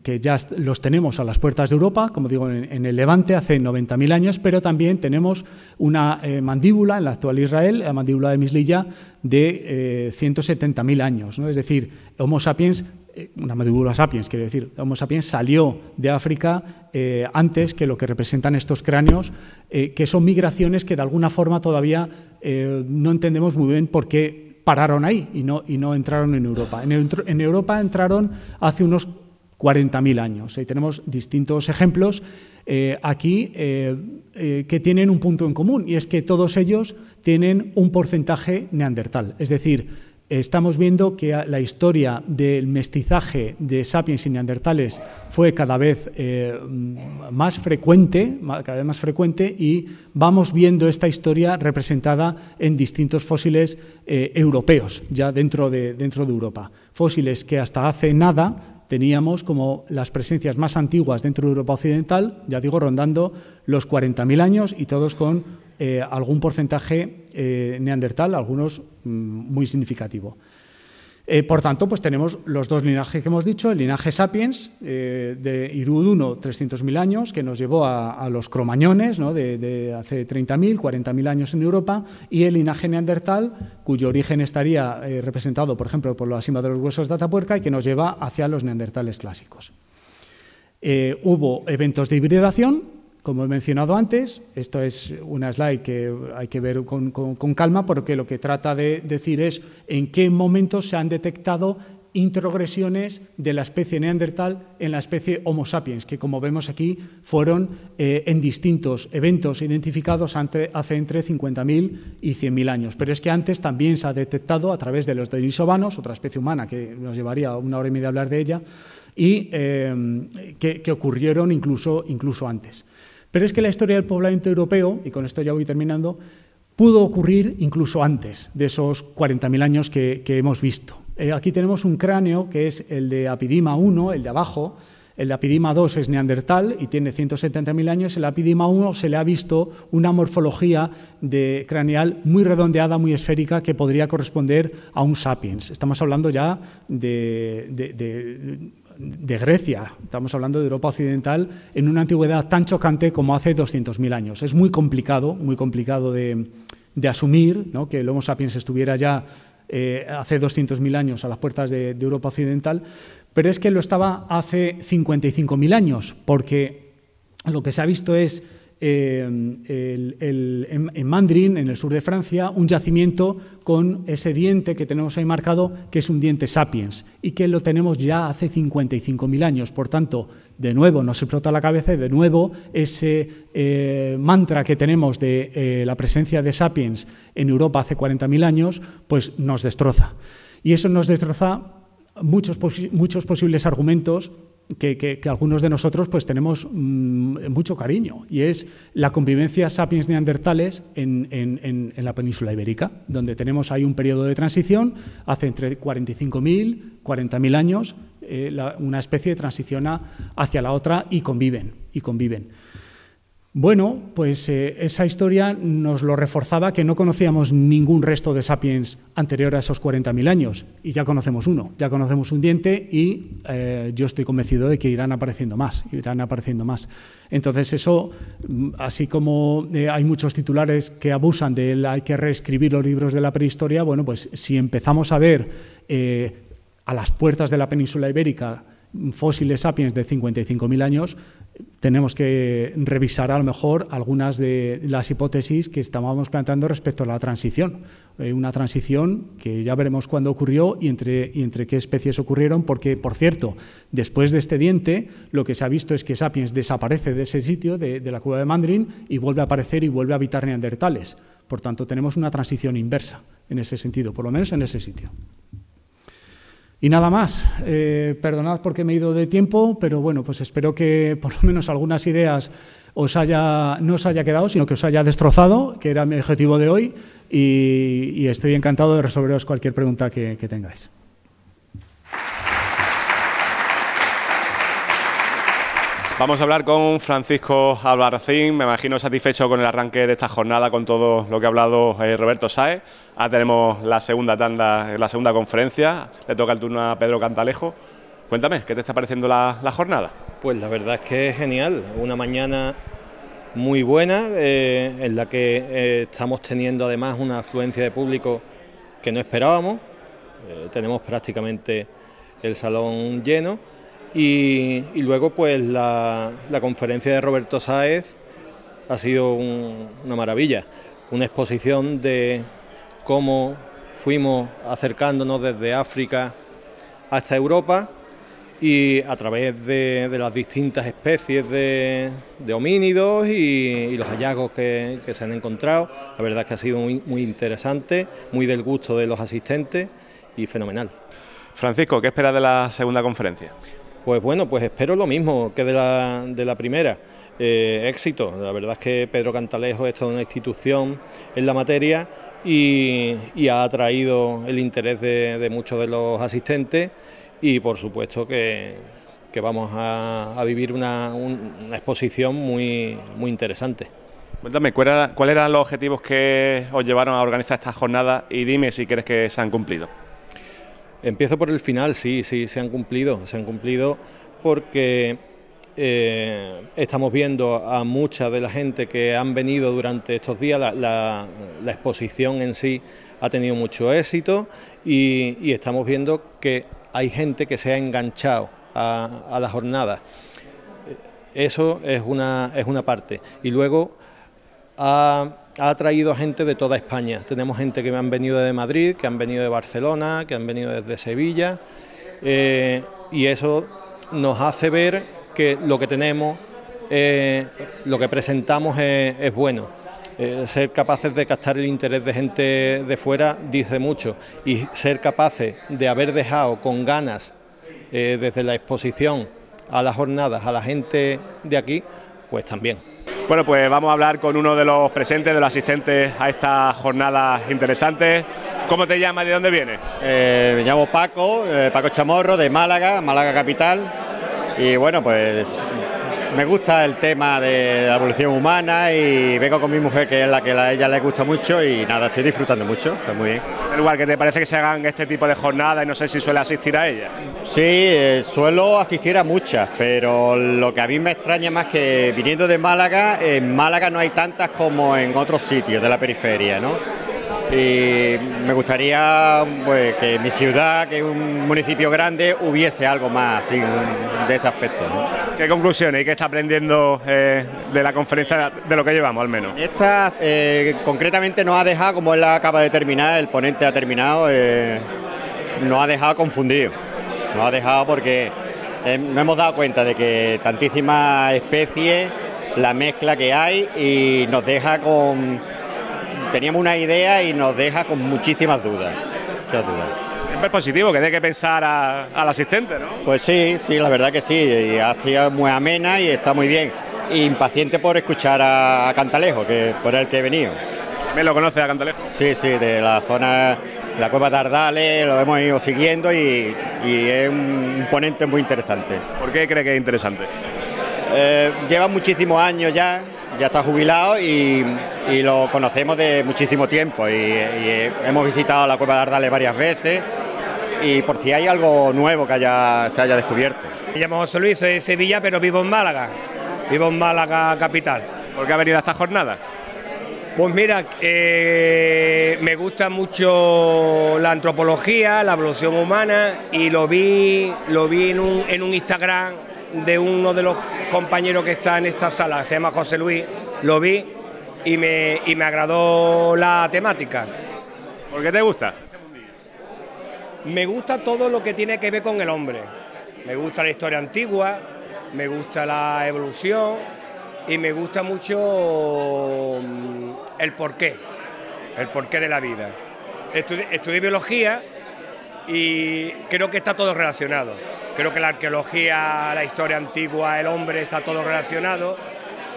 que, ya los tenemos a las puertas de Europa, como digo, en, el Levante hace 90.000 años, pero también tenemos una mandíbula en la actual Israel, la mandíbula de Mislilla, de 170.000 años. ¿no? Es decir, Homo sapiens eh, una medula sapiens, quiere decir, Homo sapiens salió de África eh, antes que lo que representan estos cráneos, eh, que son migraciones que de alguna forma todavía no entendemos muy bien por qué pararon ahí y no, y no entraron en Europa. En, Europa entraron hace unos 40.000 años. y tenemos distintos ejemplos aquí que tienen un punto en común y es que todos ellos tienen un porcentaje neandertal. Es decir, estamos viendo que la historia del mestizaje de sapiens y neandertales fue cada vez eh, más frecuente, cada vez más frecuente, y vamos viendo esta historia representada en distintos fósiles eh, europeos, ya dentro de, dentro de Europa. Fósiles que hasta hace nada teníamos como las presencias más antiguas dentro de Europa Occidental, ya digo, rondando los 40.000 años y todos con eh, algún porcentaje eh, neandertal, algunos mm, muy significativo. Eh, por tanto, pues tenemos los dos linajes que hemos dicho, el linaje sapiens eh, de Iruduno, 300.000 años, que nos llevó a, los cromañones ¿no? de, hace 30.000, 40.000 años en Europa, y el linaje neandertal, cuyo origen estaría representado, por ejemplo, por la cima de los huesos de Atapuerca y que nos lleva hacia los neandertales clásicos. hubo eventos de hibridación, como he mencionado antes, esto es una slide que hay que ver con, calma porque lo que trata de decir es en qué momentos se han detectado introgresiones de la especie neandertal en la especie Homo sapiens, que como vemos aquí fueron eh, en distintos eventos identificados hace entre 50.000 y 100.000 años. Pero es que antes también se ha detectado a través de los denisovanos, otra especie humana que nos llevaría una hora y media a hablar de ella, y eh, que, que, ocurrieron incluso, incluso antes. Pero es que la historia del poblamiento europeo, y con esto ya voy terminando, pudo ocurrir incluso antes de esos 40.000 años que, hemos visto. Eh, aquí tenemos un cráneo que es el de Apidima 1, el de abajo, el de Apidima II es neandertal y tiene 170.000 años. El Apidima 1 se le ha visto una morfología de craneal muy redondeada, muy esférica, que podría corresponder a un sapiens. Estamos hablando ya de de Grecia, estamos hablando de Europa Occidental, en una antigüedad tan chocante como hace 200.000 años. Es muy complicado, muy complicado de, asumir que el Homo sapiens estuviera ya eh, hace hace 200.000 años a las puertas de, de, Europa Occidental, pero es que lo estaba hace 55.000 años, porque lo que se ha visto es Em, en, Mandrin, en el sur de Francia, un yacimiento con ese diente que tenemos ahí marcado, que es un diente sapiens, y que lo tenemos ya hace 55.000 años. Por tanto, de nuevo nos explota la cabeza y de nuevo ese eh, mantra que tenemos de eh, la presencia de sapiens en Europa hace 40.000 años, pues nos destroza. Y eso nos destroza muchos, muchos posibles argumentos que, algunos de nosotros pues tenemos mm, mucho cariño y es la convivencia sapiens neandertales en, la península ibérica, donde tenemos ahí un periodo de transición hace entre 45.000, 40.000 años, eh, la, una especie transiciona hacia la otra y conviven y conviven. Bueno, pues eh, esa historia nos lo reforzaba que no conocíamos ningún resto de sapiens anterior a esos 40.000 años y ya conocemos uno, ya conocemos un diente y eh, yo estoy convencido de que irán apareciendo más, irán apareciendo más. Entonces eso, mm, así como eh, hay muchos titulares que abusan de él, hay que reescribir los libros de la prehistoria, bueno, pues si empezamos a ver a las puertas de la península ibérica fósiles sapiens de 55.000 años, tenemos que revisar a lo mejor algunas de las hipótesis que estábamos planteando respecto a la transición. Eh, una transición que ya veremos cuándo ocurrió y entre, entre qué especies ocurrieron, porque, por cierto, después de este diente, lo que se ha visto es que Sapiens desaparece de ese sitio, de, la cueva de Mandrin, y vuelve a aparecer y vuelve a habitar neandertales. Por tanto, tenemos una transición inversa en ese sentido, por lo menos en ese sitio. Y nada más, eh, perdonad porque me he ido de tiempo, pero bueno, pues espero que por lo menos algunas ideas os haya, no os haya quedado, sino que os haya destrozado, que era mi objetivo de hoy, y, estoy encantado de resolveros cualquier pregunta que tengáis. Vamos a hablar con Francisco Albarracín, me imagino satisfecho con el arranque de esta jornada, con todo lo que ha hablado eh, Roberto Saez. Ahora tenemos la segunda tanda, la segunda conferencia, le toca el turno a Pedro Cantalejo. Cuéntame, ¿qué te está pareciendo la, jornada? Pues la verdad es que es genial, una mañana muy buena, eh, en la que eh, estamos teniendo además una afluencia de público que no esperábamos, tenemos prácticamente el salón lleno y, luego pues la, conferencia de Roberto Sáez ha sido una maravilla, una exposición de cómo fuimos acercándonos desde África hasta Europa y a través de, las distintas especies de, homínidos y, los hallazgos que, se han encontrado. La verdad es que ha sido muy interesante, muy del gusto de los asistentes y fenomenal. Francisco, ¿qué esperas de la segunda conferencia? Pues bueno, pues espero lo mismo que de la, primera. Eh, éxito. La verdad es que Pedro Cantalejo es toda una institución en la materia y, ha atraído el interés de, muchos de los asistentes y por supuesto que, vamos a, vivir una, exposición muy, muy interesante. Cuéntame, ¿cuáles eran los objetivos que os llevaron a organizar esta jornada y dime si crees que se han cumplido? Empiezo por el final, sí, sí, se han cumplido, se han cumplido porque eh, estamos viendo a mucha de la gente que han venido durante estos días, la, exposición en sí ha tenido mucho éxito y, estamos viendo que hay gente que se ha enganchado a, la jornada. Eso es una, es una parte. Y luego ah, ha traído gente de toda España. Tenemos gente que han venido de Madrid, que han venido de Barcelona, que han venido desde Sevilla, eh, y eso nos hace ver que lo que tenemos, eh, lo que presentamos es, bueno. Eh, ser capaces de captar el interés de gente de fuera dice mucho y ser capaces de haber dejado con ganas desde la exposición a las jornadas a la gente de aquí, pues también. Bueno, pues vamos a hablar con uno de los presentes, de los asistentes a estas jornadas interesantes. ¿Cómo te llamas? y ¿De dónde vienes? Eh, me llamo Paco, eh, Paco Chamorro, de Málaga, Málaga Capital. Y bueno, pues me gusta el tema de la evolución humana y vengo con mi mujer que es la que a ella le gusta mucho y nada, estoy disfrutando mucho, está muy bien. ¿El lugar que te parece que se hagan este tipo de jornadas y no sé si suele asistir a ella? Sí, eh, suelo asistir a muchas, pero lo que a mí me extraña más que viniendo de Málaga, en Málaga no hay tantas como en otros sitios de la periferia, ¿no? y me gustaría pues, que mi ciudad, que es un municipio grande, hubiese algo más así, de este aspecto. ¿Qué conclusiones y qué está aprendiendo eh, de la conferencia, de lo que llevamos al menos? Esta eh, concretamente nos ha dejado, como él acaba de terminar, el ponente ha terminado, eh, nos ha dejado confundido, nos ha dejado porque no hemos dado cuenta de que tantísimas especies, la mezcla que hay y nos deja con teníamos una idea y nos deja con muchísimas dudas. Muchas dudas. Siempre es positivo que dé que pensar al asistente, ¿no? Pues sí, sí, la verdad que sí. Y ha muy amena y está muy bien. impaciente por escuchar a, Cantalejo, que por el que he venido. ¿Me lo conoce a Cantalejo? Sí, sí, de la zona de la Cueva de lo hemos ido siguiendo y, es un ponente muy interesante. ¿Por qué cree que es interesante? Eh, lleva muchísimos años ya ya está jubilado y, lo conocemos de muchísimo tiempo y, hemos visitado la Cueva de Ardales varias veces y por si hay algo nuevo que haya, se haya descubierto. Me llamo José Luis, soy de Sevilla, pero vivo en Málaga, vivo en Málaga capital. ¿Por qué ha venido a esta jornada? Pues mira, eh, me gusta mucho la antropología, la evolución humana y lo vi, lo vi en, un, en un Instagram de uno de los compañeros que está en esta sala, se llama José Luis, lo vi y me, me agradó la temática. ¿Por qué te gusta? Me gusta todo lo que tiene que ver con el hombre. Me gusta la historia antigua, me gusta la evolución y me gusta mucho mm, el porqué, el porqué de la vida. estudié biología y creo que está todo relacionado. Creo que la arqueología, la historia antigua, el hombre, está todo relacionado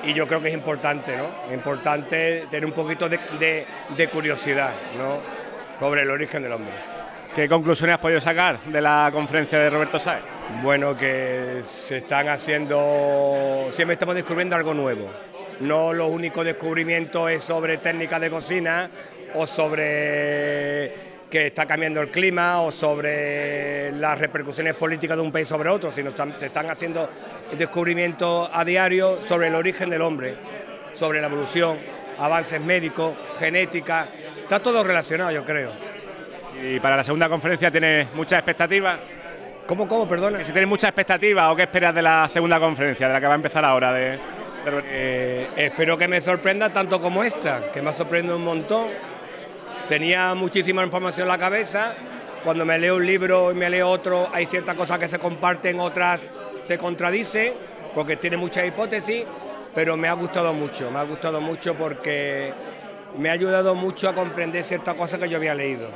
y yo creo que es importante, ¿no? importante tener un poquito de, de curiosidad, ¿no? Sobre el origen del hombre. ¿Qué conclusiones has podido sacar de la conferencia de Roberto Sáez? Bueno, que se están haciendo, siempre estamos descubriendo algo nuevo. No los único descubrimiento es sobre técnicas de cocina o sobre que está cambiando el clima o sobre las repercusiones políticas de un país sobre otro, sino se están haciendo descubrimientos a diario sobre el origen del hombre, sobre la evolución, avances médicos, genética, está todo relacionado yo creo. ¿Y para la segunda conferencia tienes muchas expectativas? ¿Cómo, cómo, perdona? si tienes muchas expectativas o qué esperas de la segunda conferencia, de la que va a empezar ahora. Eh, espero que me sorprenda tanto como esta, que me ha sorprendido un montón tenía muchísima información en la cabeza. Cuando me leo un libro y me leo otro, hay ciertas cosas que se comparten, otras se contradicen, porque tiene muchas hipótesis, pero me ha gustado mucho, me ha gustado mucho porque me ha ayudado mucho a comprender ciertas cosas que yo había leído.